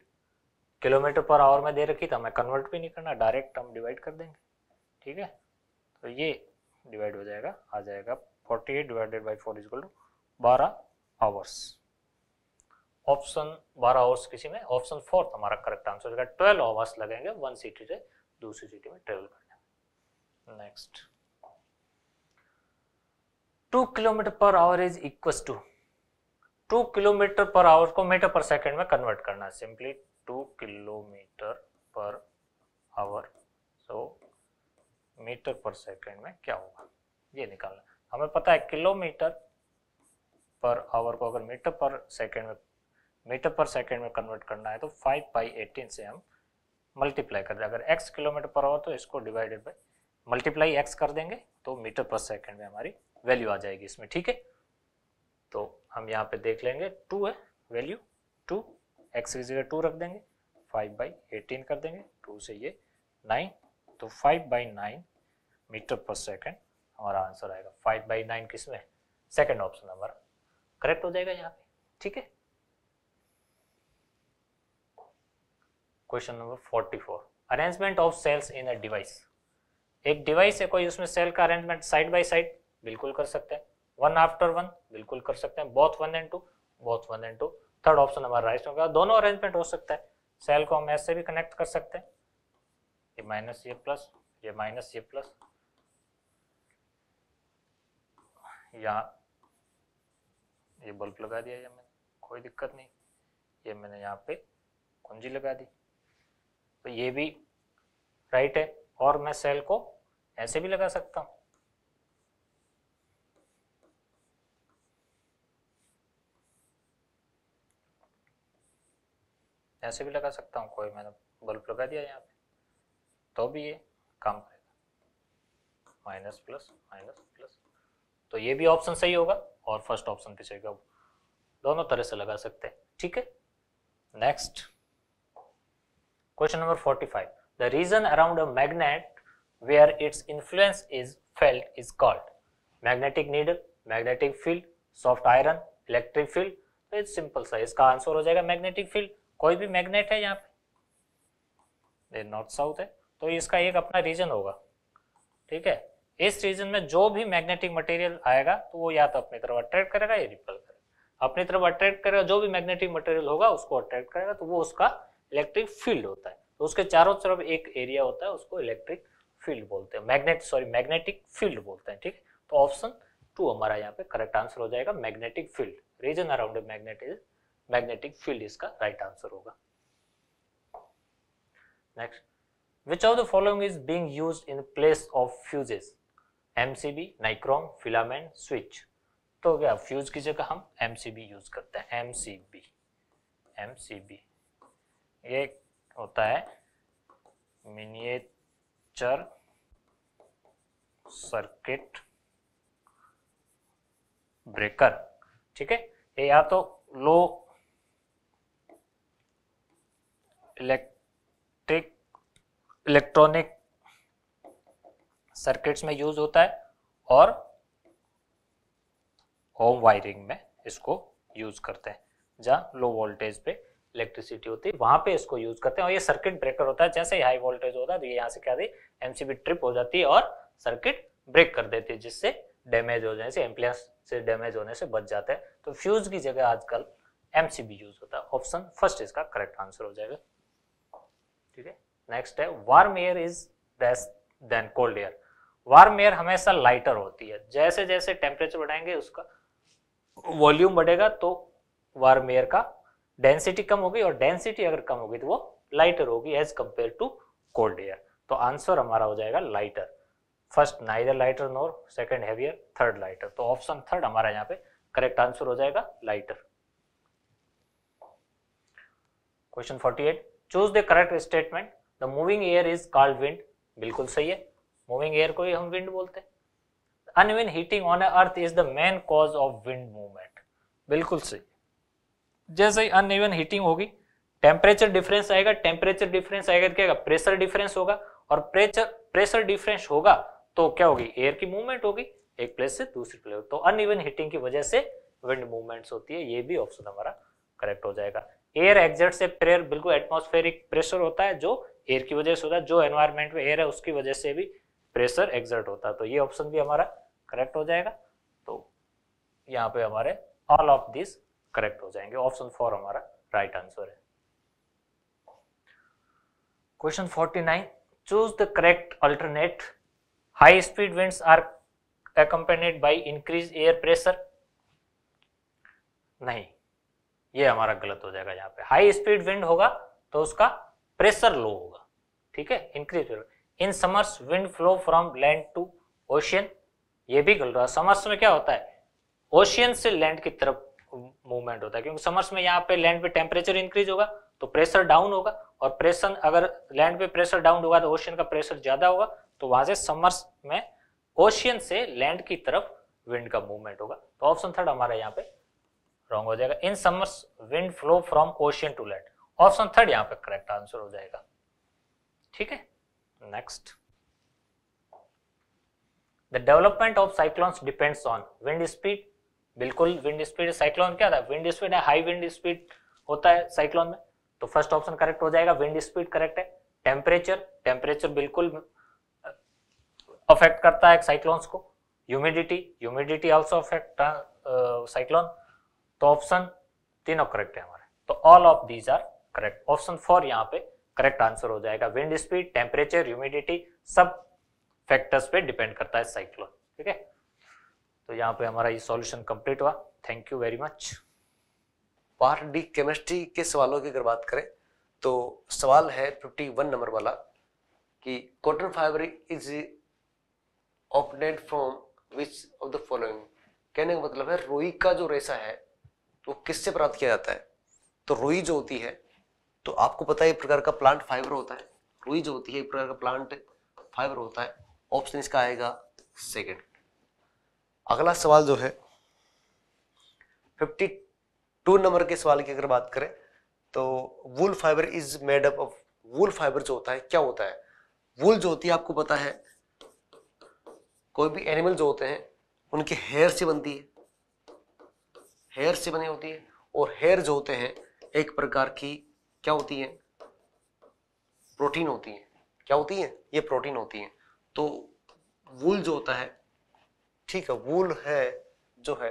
किलोमीटर पर आवर में दे रखी तो हमें कन्वर्ट भी नहीं करना डायरेक्ट हम डिवाइड कर देंगे ठीक है तो ये डिवाइड हो जाएगा आ जाएगा forty eight divided by four equal to बारह आवर्स ऑप्शन बारह आवर्स किसी में ऑप्शन फोर्थ हमारा करेक्ट आंसर हो जाएगा ट्वेल्व आवर्स लगेंगे वन सिटी से दूसरी सिटी में ट्रेवल करने में next two kilometer per hour is equal to two kilometer per hour को मीटर पर सेकेंड में कन्वर्ट करना है simply two kilometer per hour so meter per second में क्या होगा ये निकालना हमें पता है किलोमीटर पर आवर को अगर मीटर पर सेकेंड में मीटर पर सेकेंड में कन्वर्ट करना है तो फाइव बाई एटीन से हम मल्टीप्लाई कर दें अगर एक्स किलोमीटर पर आवर तो इसको डिवाइडेड बाई मल्टीप्लाई एक्स कर देंगे तो मीटर पर सेकेंड में हमारी वैल्यू आ जाएगी इसमें ठीक है हम यहाँ पे देख लेंगे टू है वैल्यू टू एक्स की जगह टू रख देंगे फाइव बाई एटीन कर देंगे टू से ये नाइन तो five by nine meter per second हमारा आंसर आएगा फाइव बाई नाइन किस में सेकेंड ऑप्शन नंबर करेक्ट हो जाएगा यहाँ पे ठीक है question number forty four arrangement of cells in a device एक डिवाइस है कोई उसमें सेल का अरेंजमेंट साइड बाय साइड बिल्कुल कर सकते हैं वन आफ्टर वन बिल्कुल कर सकते हैं both one and two both one and two third option हमारा राइट होगा दोनों अरेंजमेंट हो सकता है सेल को हम ऐसे भी कनेक्ट कर सकते हैं ये माइनस ये प्लस ये माइनस ये प्लस यहाँ ये बल्ब लगा दिया ये मैंने कोई दिक्कत नहीं ये मैंने यहाँ पे कुंजी लगा दी तो ये भी राइट है और मैं सेल को ऐसे भी लगा सकता हूँ ऐसे भी लगा सकता हूँ कोई मैंने बल्ब लगा दिया यहाँ पे तो भी ये काम करेगा माइनस प्लस माइनस प्लस तो ये भी ऑप्शन सही होगा और फर्स्ट ऑप्शन भी सही होगा दोनों तरह से लगा सकते हैं ठीक है next question number 45 the region around a magnet where its influence is felt is called magnetic needle magnetic field soft iron electric field तो ये सिंपल सा इसका आंसर हो जाएगा मैग्नेटिक फील्ड कोई भी मैग्नेट है यहाँ पे नॉर्थ साउथ है तो इसका एक अपना रीजन होगा ठीक है इस रीजन में जो भी मैग्नेटिक मटेरियल आएगा तो वो या तो अपनी तरफ अट्रैक्ट करेगा या रिपल करेगा अपनी तरफ अट्रैक्ट करेगा जो भी मैग्नेटिक मटेरियल होगा उसको अट्रैक्ट करेगा तो वो उसका इलेक्ट्रिक फील्ड होता है तो उसके चारों तरफ एक एरिया होता है उसको इलेक्ट्रिक फील्ड बोलते हैं मैग्नेट सॉरी मैग्नेटिक फील्ड बोलते हैं ठीक है तो ऑप्शन टू हमारा यहाँ पे करेक्ट आंसर हो जाएगा magnetic field region around magnet is magnetic field इसका राइट आंसर होगा next which of the following is being used in place of fuses MCB nichrome filament switch तो क्या फ्यूज की जगह हम एमसीबी यूज करते हैं एमसीबी एमसीबी ये होता है मिनिएचर सर्किट ब्रेकर ठीक है ये या तो लो इलेक्ट्रिक इलेक्ट्रॉनिक सर्किट्स में यूज होता है और होम वायरिंग में इसको यूज करते हैं जहाँ लो वोल्टेज पे इलेक्ट्रिसिटी होती है वहां पे इसको यूज करते हैं और ये सर्किट ब्रेकर होता है जैसे हाई वोल्टेज होता है तो ये यहाँ से क्या एमसीबी ट्रिप हो जाती है और सर्किट ब्रेक कर देती है जिससे डैमेज हो जाने से एम्पलियंस से डैमेज होने से बच जाता है तो फ्यूज की जगह आजकल एमसीबी यूज होता है ऑप्शन फर्स्ट इसका करेक्ट आंसर हो जाएगा ठीक है नेक्स्ट है warm air is less than cold air warm air हमेशा लाइटर होती है जैसे जैसे टेम्परेचर बढ़ाएंगे उसका वॉल्यूम बढ़ेगा तो वार्म एयर का डेंसिटी कम होगी और डेंसिटी अगर कम होगी तो वो लाइटर होगी as compare to cold air तो आंसर हमारा हो जाएगा lighter first neither lighter nor second heavier third lighter तो ऑप्शन थर्ड हमारा यहाँ पे करेक्ट आंसर हो जाएगा lighter question forty eight choose the correct statement the moving air is called wind बिल्कुल सही है मूविंग एयर को ही हम विंड बोलते हैं uneven heating on earth is the main cause of wind movement बिल्कुल सही जैसे ही अनइवन हीटिंग होगी टेम्परेचर डिफरेंस आएगा टेम्परेचर डिफरेंस आएगा तो क्या प्रेशर डिफरेंस होगा और प्रेशर प्रेशर डिफरेंस होगा तो क्या होगी एयर की मूवमेंट होगी एक प्लेस से दूसरी प्लेस तो अनइवन हीटिंग की वजह से विंड मूवमेंट्स होती है ये भी ऑप्शन हमारा करेक्ट हो जाएगा एयर एग्जिट से प्रेयर बिल्कुल एटमोस्फेरिक प्रेशर होता है जो एयर की वजह से होता है जो एनवायरमेंट में एयर है उसकी वजह से भी प्रेशर एग्जर्ट होता है तो ये ऑप्शन भी हमारा करेक्ट हो जाएगा तो यहाँ पे हमारे ऑल ऑफ दिस करेक्ट हो जाएंगे ऑप्शन फोर हमारा राइट right आंसर है question forty nine choose the correct alternate high speed winds are accompanied by increase air pressure नहीं ये हमारा गलत हो जाएगा यहाँ पे हाई स्पीड विंड होगा तो उसका प्रेशर लो होगा ठीक है increase in summers wind flow from land to ocean ये भी गलत होगा समर्स में क्या होता है ओशियन से लैंड की तरफ मूवमेंट होता है क्योंकि समर्स में यहाँ पे लैंड पे टेम्परेचर इंक्रीज होगा तो प्रेशर डाउन होगा और प्रेशर अगर लैंड पे प्रेशर डाउन होगा तो ओशियन का प्रेशर ज्यादा होगा तो वहां से समर्स में ओशियन से लैंड की तरफ विंड का मूवमेंट होगा तो ऑप्शन थर्ड हमारा यहाँ पे रॉन्ग हो जाएगा in summers wind flow from ocean to land option third यहां पे करेक्ट आंसर हो जाएगा ठीक है next the development of cyclones depends on wind speed बिल्कुल विंड स्पीड साइक्लोन क्या था विंड स्पीड है हाई विंड स्पीड होता है साइक्लोन में तो फर्स्ट ऑप्शन करेक्ट हो जाएगा विंड स्पीड करेक्ट है टेम्परेचर टेम्परेचर बिल्कुल अफेक्ट uh, करता है साइक्लोन्स को humidity humidity also affect cyclone uh, तो ऑप्शन तीनों करेक्ट है हमारे तो all of these are correct option four यहाँ पे करेक्ट आंसर हो जाएगा विंड स्पीड टेम्परेचर ह्यूमिडिटी सब फैक्टर्स पे डिपेंड करता है साइक्लोन ठीक है तो यहाँ पे हमारा ये सॉल्यूशन कंप्लीट हुआ thank you very much part D chemistry के सवालों की अगर बात करें तो सवाल है 51 नंबर वाला कि cotton fibre is obtained from which of the following कहने का मतलब है रोई का जो रेशा है वो किससे प्राप्त किया जाता है तो रुई जो होती है तो आपको पता है एक प्रकार का प्लांट फाइबर होता है रुई जो होती है एक प्रकार का प्लांट फाइबर होता है ऑप्शन इसका आएगा सेकेंड अगला सवाल जो है फिफ्टी टू नंबर के सवाल की अगर बात करें तो wool fibre is made up of wool fibre जो होता है क्या होता है वुल जो होती है आपको पता है कोई भी एनिमल जो होते हैं उनके हेयर से बनती है हेयर से बनी होती है और हेयर जो होते हैं एक प्रकार की क्या होती है प्रोटीन होती है क्या होती है ये प्रोटीन होती है तो वूल जो होता है ठीक है वूल है जो है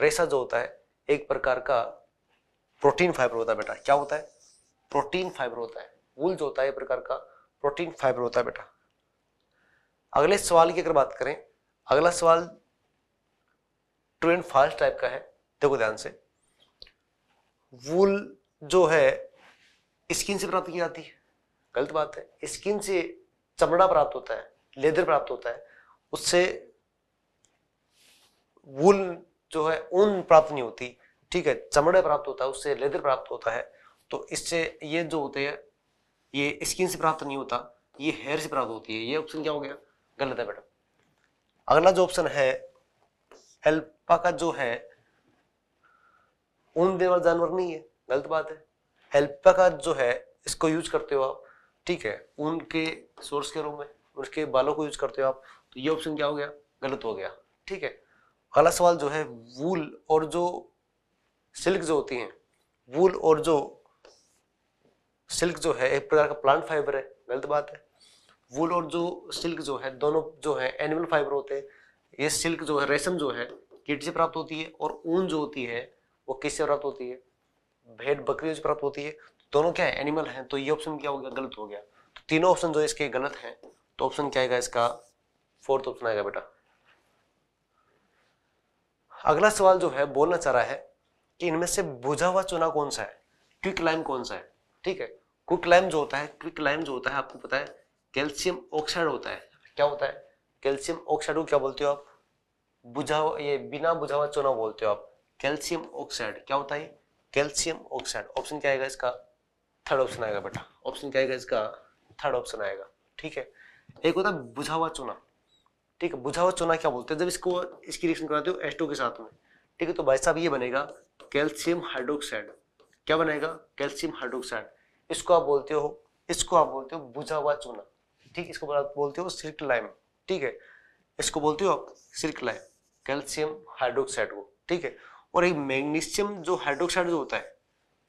रेशा जो होता है एक प्रकार का प्रोटीन फाइबर होता है बेटा क्या होता है प्रोटीन फाइबर होता है वूल जो होता है एक प्रकार का प्रोटीन फाइबर होता है बेटा अगले सवाल की अगर बात करें अगला सवाल ट्रू एंड फॉल्स टाइप का है देखो ध्यान से वूल जो है स्किन से प्राप्त की जाती है गलत बात है स्किन से चमड़ा प्राप्त होता है लेदर प्राप्त होता है उससे वूल जो है ऊन प्राप्त नहीं होती ठीक है चमड़े प्राप्त होता है उससे लेदर प्राप्त होता है तो इससे ये जो होते हैं ये स्किन से प्राप्त नहीं होता ये हेयर से प्राप्त होती है ये ऑप्शन क्या हो गया गलत है बेटा अगला जो ऑप्शन है एल्पा का जो है ऊन देने वाला जानवर नहीं है गलत बात है हेल्पा का जो है इसको यूज करते हो आप ठीक है ऊन के सोर्स के रूप में उसके बालों को यूज करते हो आप तो ये ऑप्शन क्या हो गया गलत हो गया ठीक है अगला सवाल जो है वूल और जो सिल्क जो होती है वूल और जो सिल्क जो है एक प्रकार का प्लांट फाइबर है गलत बात है वूल और जो सिल्क जो है दोनों जो है एनिमल फाइबर होते हैं ये सिल्क जो है रेशम जो है कीट से प्राप्त होती है और ऊन जो होती है वो किससे प्राप्त होती है भेड़ बकरियों से प्राप्त होती है तो दोनों क्या है एनिमल हैं तो ये ऑप्शन क्या हो गया गलत हो गया तो तीनों ऑप्शन जो इसके गलत हैं तो ऑप्शन क्या आएगा इसका फोर्थ ऑप्शन आएगा बेटा अगला सवाल जो है बोलना चाह रहा है कि इनमें से बुझा हुआ चुना कौन सा है क्विक लाइम कौन सा है ठीक है क्विक लाइम जो होता है क्विक लाइम जो होता है आपको पता है कैल्शियम ऑक्साइड होता है क्या होता है कैल्शियम ऑक्साइड को क्या बोलते हो आप बुझा ये बिना बुझा हुआ चुना बोलते हो आप कैल्शियम ऑक्साइड क्या होता है कैल्शियम ऑक्साइड ऑप्शन क्या आएगा इसका थर्ड ऑप्शन आएगा बेटा ऑप्शन क्या आएगा इसका थर्ड ऑप्शन आएगा ठीक है एक होता है बुझा हुआ चूना ठीक है बुझा हुआ चूना क्या बोलते हैं जब इसको इसकी रिएक्शन कराते हो एस के साथ में ठीक है तो भाई साहब ये बनेगा कैल्शियम हाइड्रोक्साइड क्या बनेगा कैल्शियम हाइड्रोक्साइड इसको आप बोलते हो इसको आप बोलते हो बुझा हुआ चूना ठीक इसको बोलते हो सिल्क लाइम ठीक है इसको बोलते हो सिल्क लाइम कैल्शियम हाइड्रोक्साइड को ठीक है और एक मैग्नीशियम जो हाइड्रोक्साइड जो होता है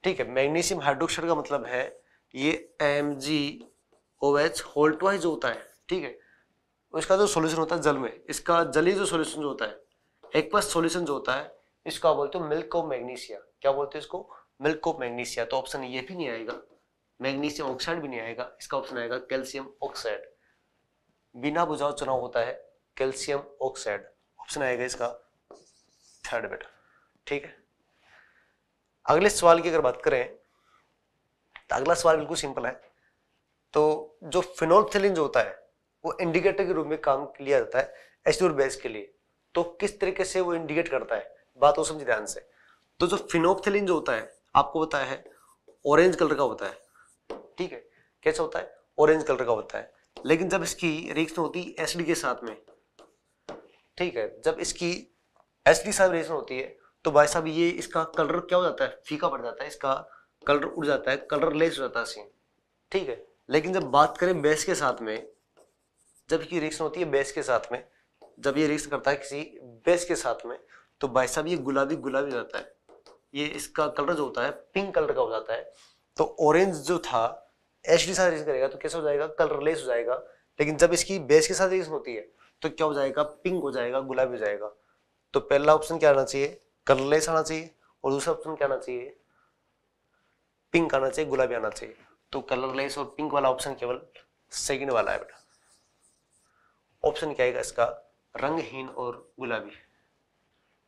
ठीक है मैग्नीशियम हाइड्रोक्साइड का मतलब है ये एम जी ओ एच होल्टवाइज जो होता है ठीक है इसका जो सोल्यूशन होता है जल में इसका जलीय जो सोल्यूशन जो होता है एक बस सोल्यूशन जो होता है इसको आप बोलते हो मिल्क ऑफ मैग्नीशिया क्या बोलते हो इसको मिल्क ऑफ मैग्नीशिया तो ऑप्शन ये भी नहीं आएगा मैग्नीशियम ऑक्साइड भी नहीं आएगा इसका ऑप्शन आएगा कैल्शियम ऑक्साइड बिना बुझाव चुनाव होता है कैल्शियम ऑक्साइड ऑप्शन आएगा इसका थर्ड बेटा ठीक है अगले सवाल की अगर बात करें तो अगला सवाल बिल्कुल सिंपल है तो जो फिनोलथेलिन जो होता है वो इंडिकेटर के रूप में काम लिया जाता है एसिड बेस के लिए तो किस तरीके से वो इंडिकेट करता है बात हो समझे ध्यान से तो जो फिनोप्थेलिन जो होता है आपको बताया है ऑरेंज कलर का होता है ठीक है कैसा होता है ऑरेंज कलर का होता है लेकिन जब इसकी रिएक्शन होती है एसिड के साथ में ठीक है जब इसकी एसिड के साथ रिएक्शन होती है तो भाई साहब ये इसका कलर क्या हो जाता है फीका पड़ जाता है इसका कलर उड़ जाता है कलर लेस हो जाता है सीन ठीक है लेकिन जब बात करें बेस के साथ में जब इसकी रिक्स होती है बेस के साथ में जब ये रिक्स करता है किसी बेस के साथ में तो भाई साहब ये गुलाबी गुलाबी हो जाता है ये इसका कलर जो होता है पिंक कलर का हो जाता है तो ऑरेंज जो था एच डी साथ रिक्स करेगा तो कैसा हो जाएगा कलर लेस हो जाएगा लेकिन जब इसकी बेस के साथ रिक्स होती है तो क्या हो जाएगा पिंक हो जाएगा गुलाबी हो जाएगा तो पहला ऑप्शन क्या आना चाहिए कलरलेस आना चाहिए और दूसरा ऑप्शन क्या आना चाहिए पिंक आना चाहिए गुलाबी आना चाहिए तो कलरलेस और पिंक वाला ऑप्शन केवल सेकंड वाला है बेटा ऑप्शन क्या आएगा इसका रंगहीन और गुलाबी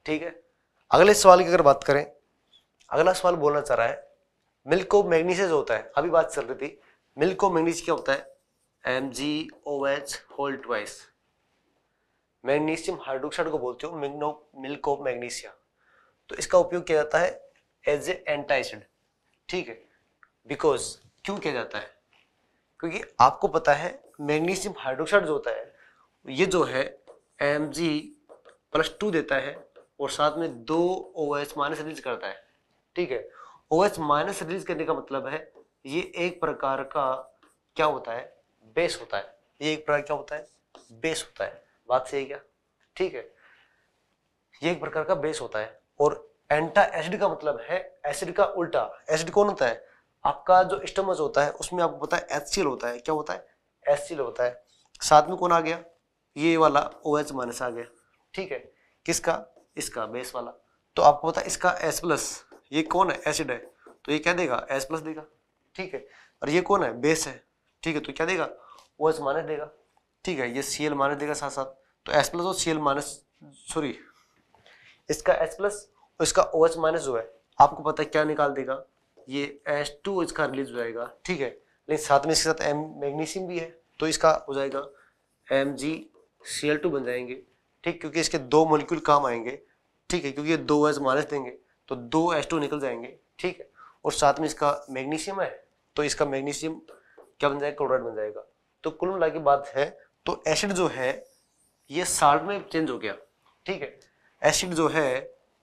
ठीक है अगले सवाल की अगर बात करें अगला सवाल बोलना चाह रहा है मिल्क ऑफ मैग्नीशियज होता है अभी बात चल रही थी मिल्क ऑफ मैग्नीशियज क्या होता है M G O H whole twice magnesium hydroxide को बोलते हो मिल्क ऑफ मैग्नीशिया तो इसका उपयोग किया जाता है एज ए एंटाइसिड ठीक है बिकॉज क्यों किया जाता है क्योंकि आपको पता है मैग्नीशियम हाइड्रोक्साइड जो होता है ये जो है एम जी प्लस टू देता है और साथ में दो ओ एच माइनस रिलीज करता है ठीक है ओ एच माइनस रिलीज करने का मतलब है ये एक प्रकार का क्या होता है बेस होता है ये एक प्रकार क्या होता है बेस होता है बात सही क्या ठीक है ये एक प्रकार का बेस होता है और एंटा एसिड का मतलब है एसिड का उल्टा एसिड कौन होता है आपका जो स्टमस होता है उसमें आपको पता है एच होता है क्या होता है एच होता है साथ में कौन आ गया ये वाला ओ एच माइनस आ गया ठीक है किसका इसका बेस वाला तो आपको पता है इसका एस प्लस ये कौन है एसिड है तो ये क्या देगा एस प्लस देगा ठीक है और ये कौन है बेस है ठीक है तो क्या देगा ओ एच माइनस देगा ठीक है ये सी एल माइनस देगा साथ साथ तो एस प्लस और सी एल माइनस सॉरी इसका एस प्लस इसका ओ एच माइनस जो है आपको पता है क्या निकाल देगा ये एस टू इसका रिलीज हो जाएगा ठीक है लेकिन साथ में इसके साथ एम मैग्नीशियम भी है तो इसका हो जाएगा M G C L two बन जाएंगे ठीक क्योंकि इसके दो मोलिक्यूल काम आएंगे ठीक है क्योंकि ये दो एच माइनस देंगे तो दो एस टू निकल जाएंगे ठीक है और साथ में इसका मैग्नीशियम है तो इसका मैग्नीशियम क्या बन जाएगा क्लोराइड बन जाएगा तो कुल मिला की बात है तो एसिड जो है ये साल्ट में चेंज हो गया ठीक है एसिड जो है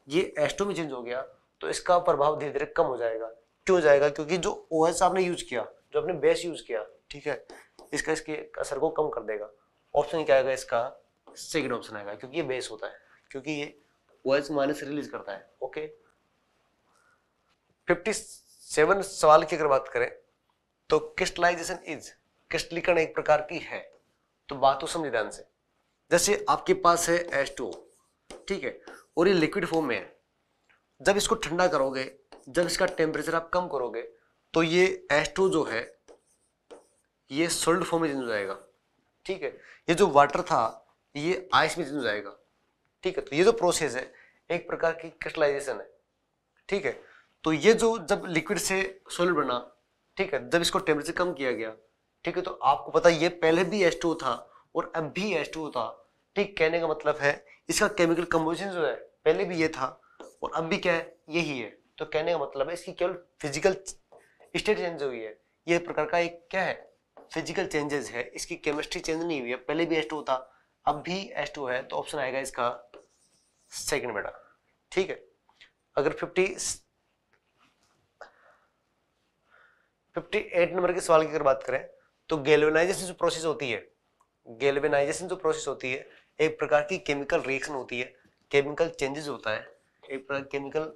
ये एस्टो में चेंज हो गया तो इसका प्रभाव धीरे धीरे कम हो जाएगा क्यों जाएगा क्योंकि जो ओ आपने यूज किया जो आपने बेस यूज किया ठीक है इसका इसके असर को कम कर देगा ऑप्शन क्या आएगा इसका सेकेंड ऑप्शन आएगा क्योंकि ये बेस होता है क्योंकि ये एस माइनस रिलीज करता है ओके फिफ्टी सेवन सवाल की अगर बात करें तो क्रिस्टलाइजेशन इज क्रिस्टलीकरण एक प्रकार की है तो बात तो समझे ध्यान से जैसे आपके पास है एस टू ठीक है और ये लिक्विड फॉर्म में है जब इसको ठंडा करोगे जब इसका टेम्परेचर आप कम करोगे तो ये एस टू जो है ये सोल्ड फॉर्म में चेंज हो जाएगा ठीक है ये जो वाटर था ये आइस में चेंज हो जाएगा ठीक है तो ये जो प्रोसेस है एक प्रकार की क्रिस्टलाइजेशन है ठीक है तो ये जो जब लिक्विड से सोलिड बना ठीक है जब इसको टेम्परेचर कम किया गया ठीक है तो आपको पता ये पहले भी एस टू था और अब भी एस टू था ठीक कहने का मतलब है इसका केमिकल कम्पोजिशन जो है पहले भी ये था और अब भी क्या है यही है तो कहने का मतलब है इसकी केवल फिजिकल स्टेट चेंज हुई है यह प्रकार का एक क्या है फिजिकल चेंजेस है इसकी केमिस्ट्री चेंज नहीं हुई है पहले भी एस टू था अब भी एस टू है तो ऑप्शन आएगा इसका सेकंड बेटा ठीक है अगर फिफ्टी फिफ्टी एट नंबर के सवाल की अगर बात करें तो गेलवेनाइजेशन जो प्रोसेस होती है गेलवेनाइजेशन जो प्रोसेस होती है एक प्रकार की केमिकल रिएक्शन होती है केमिकल चेंजेस होता है एक प्रकार केमिकल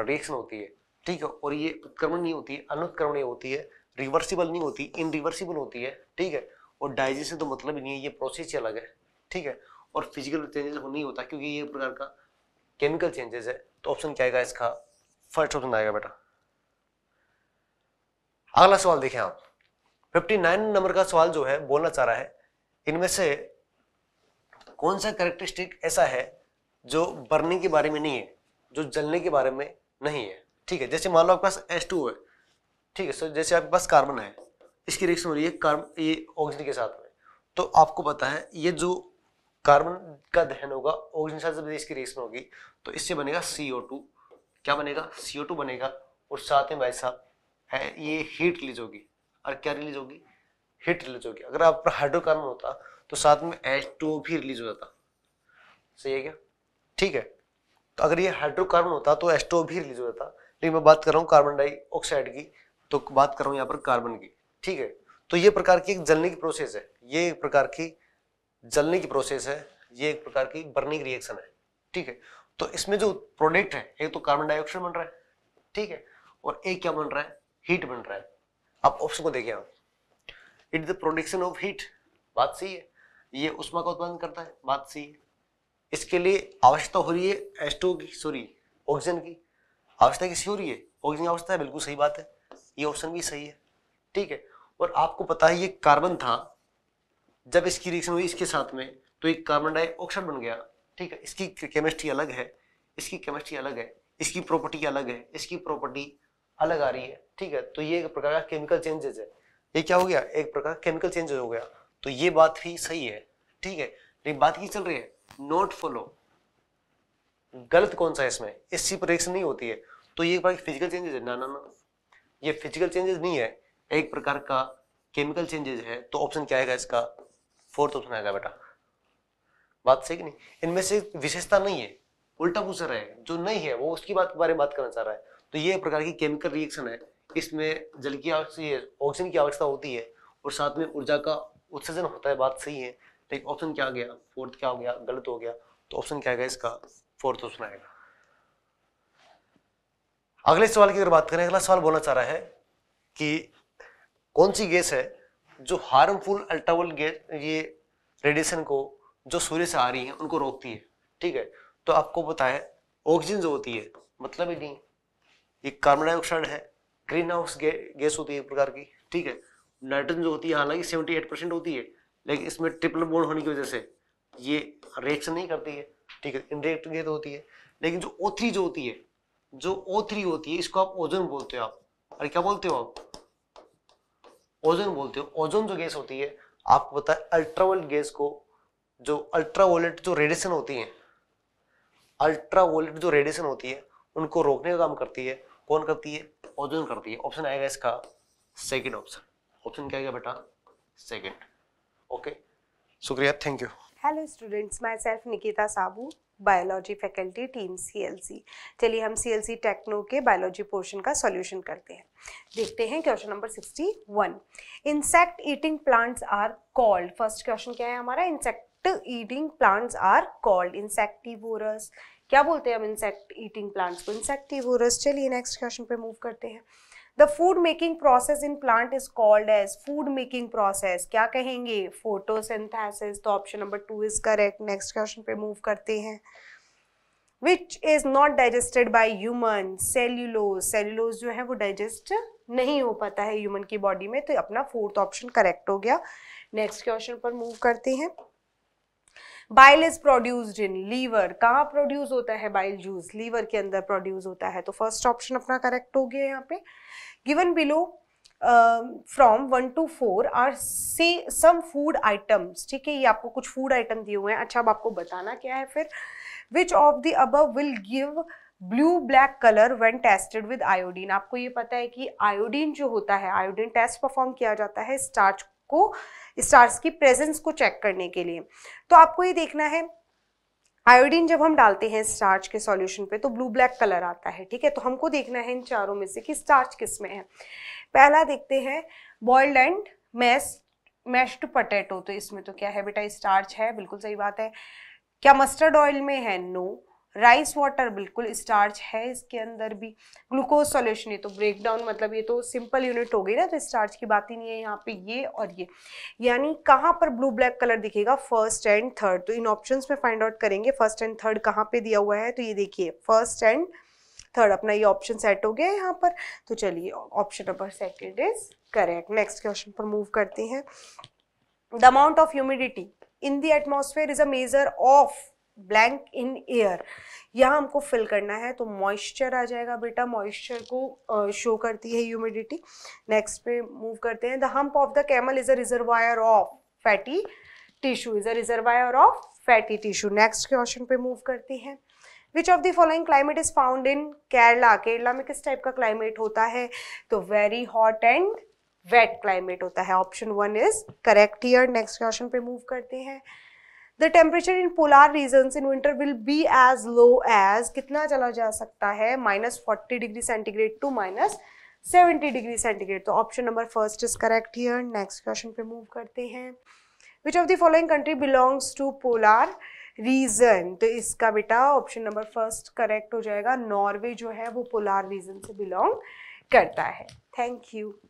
रिएक्शन होती है ठीक है और ये उत्क्रमण नहीं होती है अनुत्क्रमण होती है रिवर्सिबल नहीं होती इन रिवर्सिबल होती है ठीक है और डाइजेशन तो मतलब ही नहीं है ये प्रोसेस ही अलग है ठीक है और फिजिकल चेंजेस नहीं होता क्योंकि ये प्रकार का केमिकल चेंजेस है तो ऑप्शन क्या आएगा इसका फर्स्ट ऑप्शन आएगा बेटा अगला सवाल देखें आप 59 नंबर का सवाल जो है बोलना चाह रहा है इनमें से कौन सा करेक्टरिस्टिक ऐसा है जो बर्निंग के बारे में नहीं है जो जलने के बारे में नहीं है ठीक है जैसे मान लो आपके पास एस टू है ठीक है सर जैसे आपके पास कार्बन है इसकी रिएक्शन हो रही है कार्बन ये ऑक्सीजन के साथ में तो आपको पता है ये जो कार्बन का दहन होगा ऑक्सीजन के साथ जब इसकी रिएक्शन होगी तो इससे बनेगा सी क्या बनेगा सी बनेगा और साथ में भाई साहब है ये हीट रिलीज होगी और क्या रिलीज होगी हीट रिलीज होगी अगर आप हाइड्रोकार्बन होता तो साथ में एच भी रिलीज हो जाता सही है क्या ठीक है तो अगर ये हाइड्रोकार्बन होता तो एच भी रिलीज हो जाता लेकिन मैं बात कर रहा हूँ कार्बन डाइऑक्साइड की तो बात कर रहा हूँ यहाँ पर कार्बन की ठीक है तो ये प्रकार की एक जलने की प्रोसेस है ये एक प्रकार की जलने की प्रोसेस है ये एक प्रकार की बर्निंग रिएक्शन है ठीक है तो इसमें जो प्रोडक्ट है एक तो कार्बन डाइऑक्साइड बन रहा है ठीक है और एक क्या बन रहा है हीट बन रहा है आप ऑप्शन को देखिए आप it the production of heat बात सही है ये उष्मा का उत्पादन करता है बात सही है इसके लिए आवश्यकता हो रही है एस टू की सॉरी ऑक्सीजन की आवश्यकता किसी हो रही है ऑक्सीजन की आवश्यकता है बिल्कुल सही बात है ये ऑप्शन भी सही है ठीक है और आपको पता है ये कार्बन था जब इसकी रिएक्शन हुई इसके साथ में तो एक कार्बन डाइऑक्साइड बन गया ठीक है इसकी केमिस्ट्री अलग है इसकी केमिस्ट्री अलग है इसकी प्रॉपर्टी अलग है इसकी प्रॉपर्टी अलग आ रही है ठीक है तो ये एक प्रकार का केमिकल चेंजेस है ये क्या हो गया एक प्रकार केमिकल चेंजेस हो गया तो ये बात ही सही है ठीक है लेकिन बात की चल रही है नॉट फॉलो गलत कौन सा है इसमें इसकी प्रोडक्शन नहीं होती है तो ये फिजिकल चेंजेस है ना ना ना ये फिजिकल चेंजेस नहीं है एक प्रकार का केमिकल चेंजेस है तो ऑप्शन क्या आएगा इसका फोर्थ ऑप्शन आएगा बेटा बात सही नहीं इनमें से विशेषता नहीं है उल्टा पूछ रहा है जो नहीं है वो उसकी बात के बारे में बात करना चाह रहा है तो ये प्रकार की केमिकल रिएक्शन है इसमें जल की ऑक्सीजन की आवश्यकता होती है और साथ में ऊर्जा का उत्सर्जन होता है बात सही है लेकिन ऑप्शन क्या गया फोर्थ क्या हो गया गलत हो गया तो ऑप्शन क्या गया इसका फोर्थ ऑप्शन आएगा अगले सवाल की अगर बात करें अगला सवाल बोलना चाह रहा है कि कौन सी गैस है जो हार्मफुल अल्ट्रावल गैस ये रेडिएशन को जो सूर्य से आ रही है उनको रोकती है ठीक है तो आपको पता है ऑक्सीजन जो होती है मतलब ही नहीं ये कार्बन डाइऑक्साइड है ग्रीन हाउस गैस होती है एक प्रकार की ठीक है नाइट्रोजन जो होती है हालांकि सेवेंटी एट परसेंट होती है लेकिन इसमें ट्रिपल बोर्ड होने की वजह से ये रिएक्शन नहीं करती है ठीक है इनडायरेक्ट तो होती है लेकिन जो ओ थ्री जो होती है जो ओ थ्री होती है इसको आप ओजोन बोलते हो आप अरे क्या बोलते हो आप ओजोन बोलते हो ओजोन जो गैस होती है आपको पता है अल्ट्रावोल्ट गैस को जो अल्ट्रावोल्ट जो रेडिएशन होती है अल्ट्रावोल्ट जो रेडिएशन होती है उनको रोकने का काम करती है कौन करती है ओजोन करती है ऑप्शन आएगा इसका सेकेंड ऑप्शन ऑप्शन क्या है बेटा सेकेंड ओके शुक्रिया thank you hello students myself Nikita Sabu biology faculty team CLC चलिए हम सीएलसी टेक्नो के बायोलॉजी पोर्शन का सॉल्यूशन करते हैं देखते हैं question number 61 insect eating plants are called first question क्या है हमारा insect eating plants are called insectivorous क्या बोलते हैं हम इंसेक्ट ईटिंग प्लांट्स को इंसेक्टिवोरस चलिए नेक्स्ट क्वेश्चन पे मूव करते हैं the food making process in plant is called as food making process क्या कहेंगे फोटोसिंथेसिस तो option number two is correct next question पे मूव करते हैं which is not digested by human cellulose cellulose जो है वो डाइजेस्ट नहीं हो पाता है ह्यूमन की बॉडी में तो अपना फोर्थ ऑप्शन करेक्ट हो गया नेक्स्ट क्वेश्चन पर मूव करते हैं bile is produced in liver कहाँ प्रोड्यूस होता है बाइल जूस लीवर के अंदर प्रोड्यूस होता है तो फर्स्ट ऑप्शन अपना करेक्ट हो गया यहाँ पे given below uh, from one two four are से सम फूड आइटम्स ठीक है ये आपको कुछ फूड आइटम दिए हुए हैं अच्छा अब आपको बताना क्या है फिर which of the above will give blue black colour when tested with iodine आपको ये पता है कि आयोडीन जो होता है आयोडीन टेस्ट परफॉर्म किया जाता है स्टार्च को स्टार्स की प्रेजेंस को चेक करने के लिए तो आपको ये देखना है आयोडीन जब हम डालते हैं स्टार्च के सॉल्यूशन पे तो ब्लू ब्लैक कलर आता है ठीक है तो हमको देखना है इन चारों में से कि स्टार्च किस में है पहला देखते हैं boiled and mash mashed potato तो इसमें तो क्या है बेटा स्टार्च है बिल्कुल सही बात है क्या मस्टर्ड ऑयल में है नो no. राइस वाटर बिल्कुल स्टार्च है इसके अंदर भी ग्लूकोज सॉल्यूशन ये तो ब्रेक डाउन मतलब ये तो सिंपल यूनिट हो गई ना तो स्टार्च की बात ही नहीं है यहाँ पे ये और ये यानी कहाँ पर ब्लू ब्लैक कलर दिखेगा फर्स्ट एंड थर्ड तो इन ऑप्शन में फाइंड आउट करेंगे फर्स्ट एंड थर्ड कहाँ पे दिया हुआ है तो ये देखिए फर्स्ट एंड थर्ड अपना ये ऑप्शन सेट हो गया यहाँ पर तो चलिए option number second is correct next question पर मूव करते हैं the amount of humidity in the atmosphere is a measure of blank in air यहाँ हमको फिल करना है तो मॉइस्चर आ जाएगा बेटा मॉइस्चर को शो करती है ह्यूमिडिटी नेक्स्ट पे मूव करते हैं the hump of the camel is a reservoir of fatty tissue is a reservoir of fatty tissue next question पे मूव करती है which of the following climate is found in Kerala Kerala में किस type का climate होता है तो very hot and wet climate होता है option one is correct here next question पे मूव करते हैं the temperature in polar region in winter will be as low as कितना चला जा सकता है minus forty degree centigrade to minus seventy degree centigrade तो option number first is correct here next question पे मूव करते हैं which of the following country belongs to polar region तो इसका बेटा ऑप्शन नंबर फर्स्ट करेक्ट हो जाएगा Norway जो है वो पोलार रीजन से बिलोंग करता है थैंक यू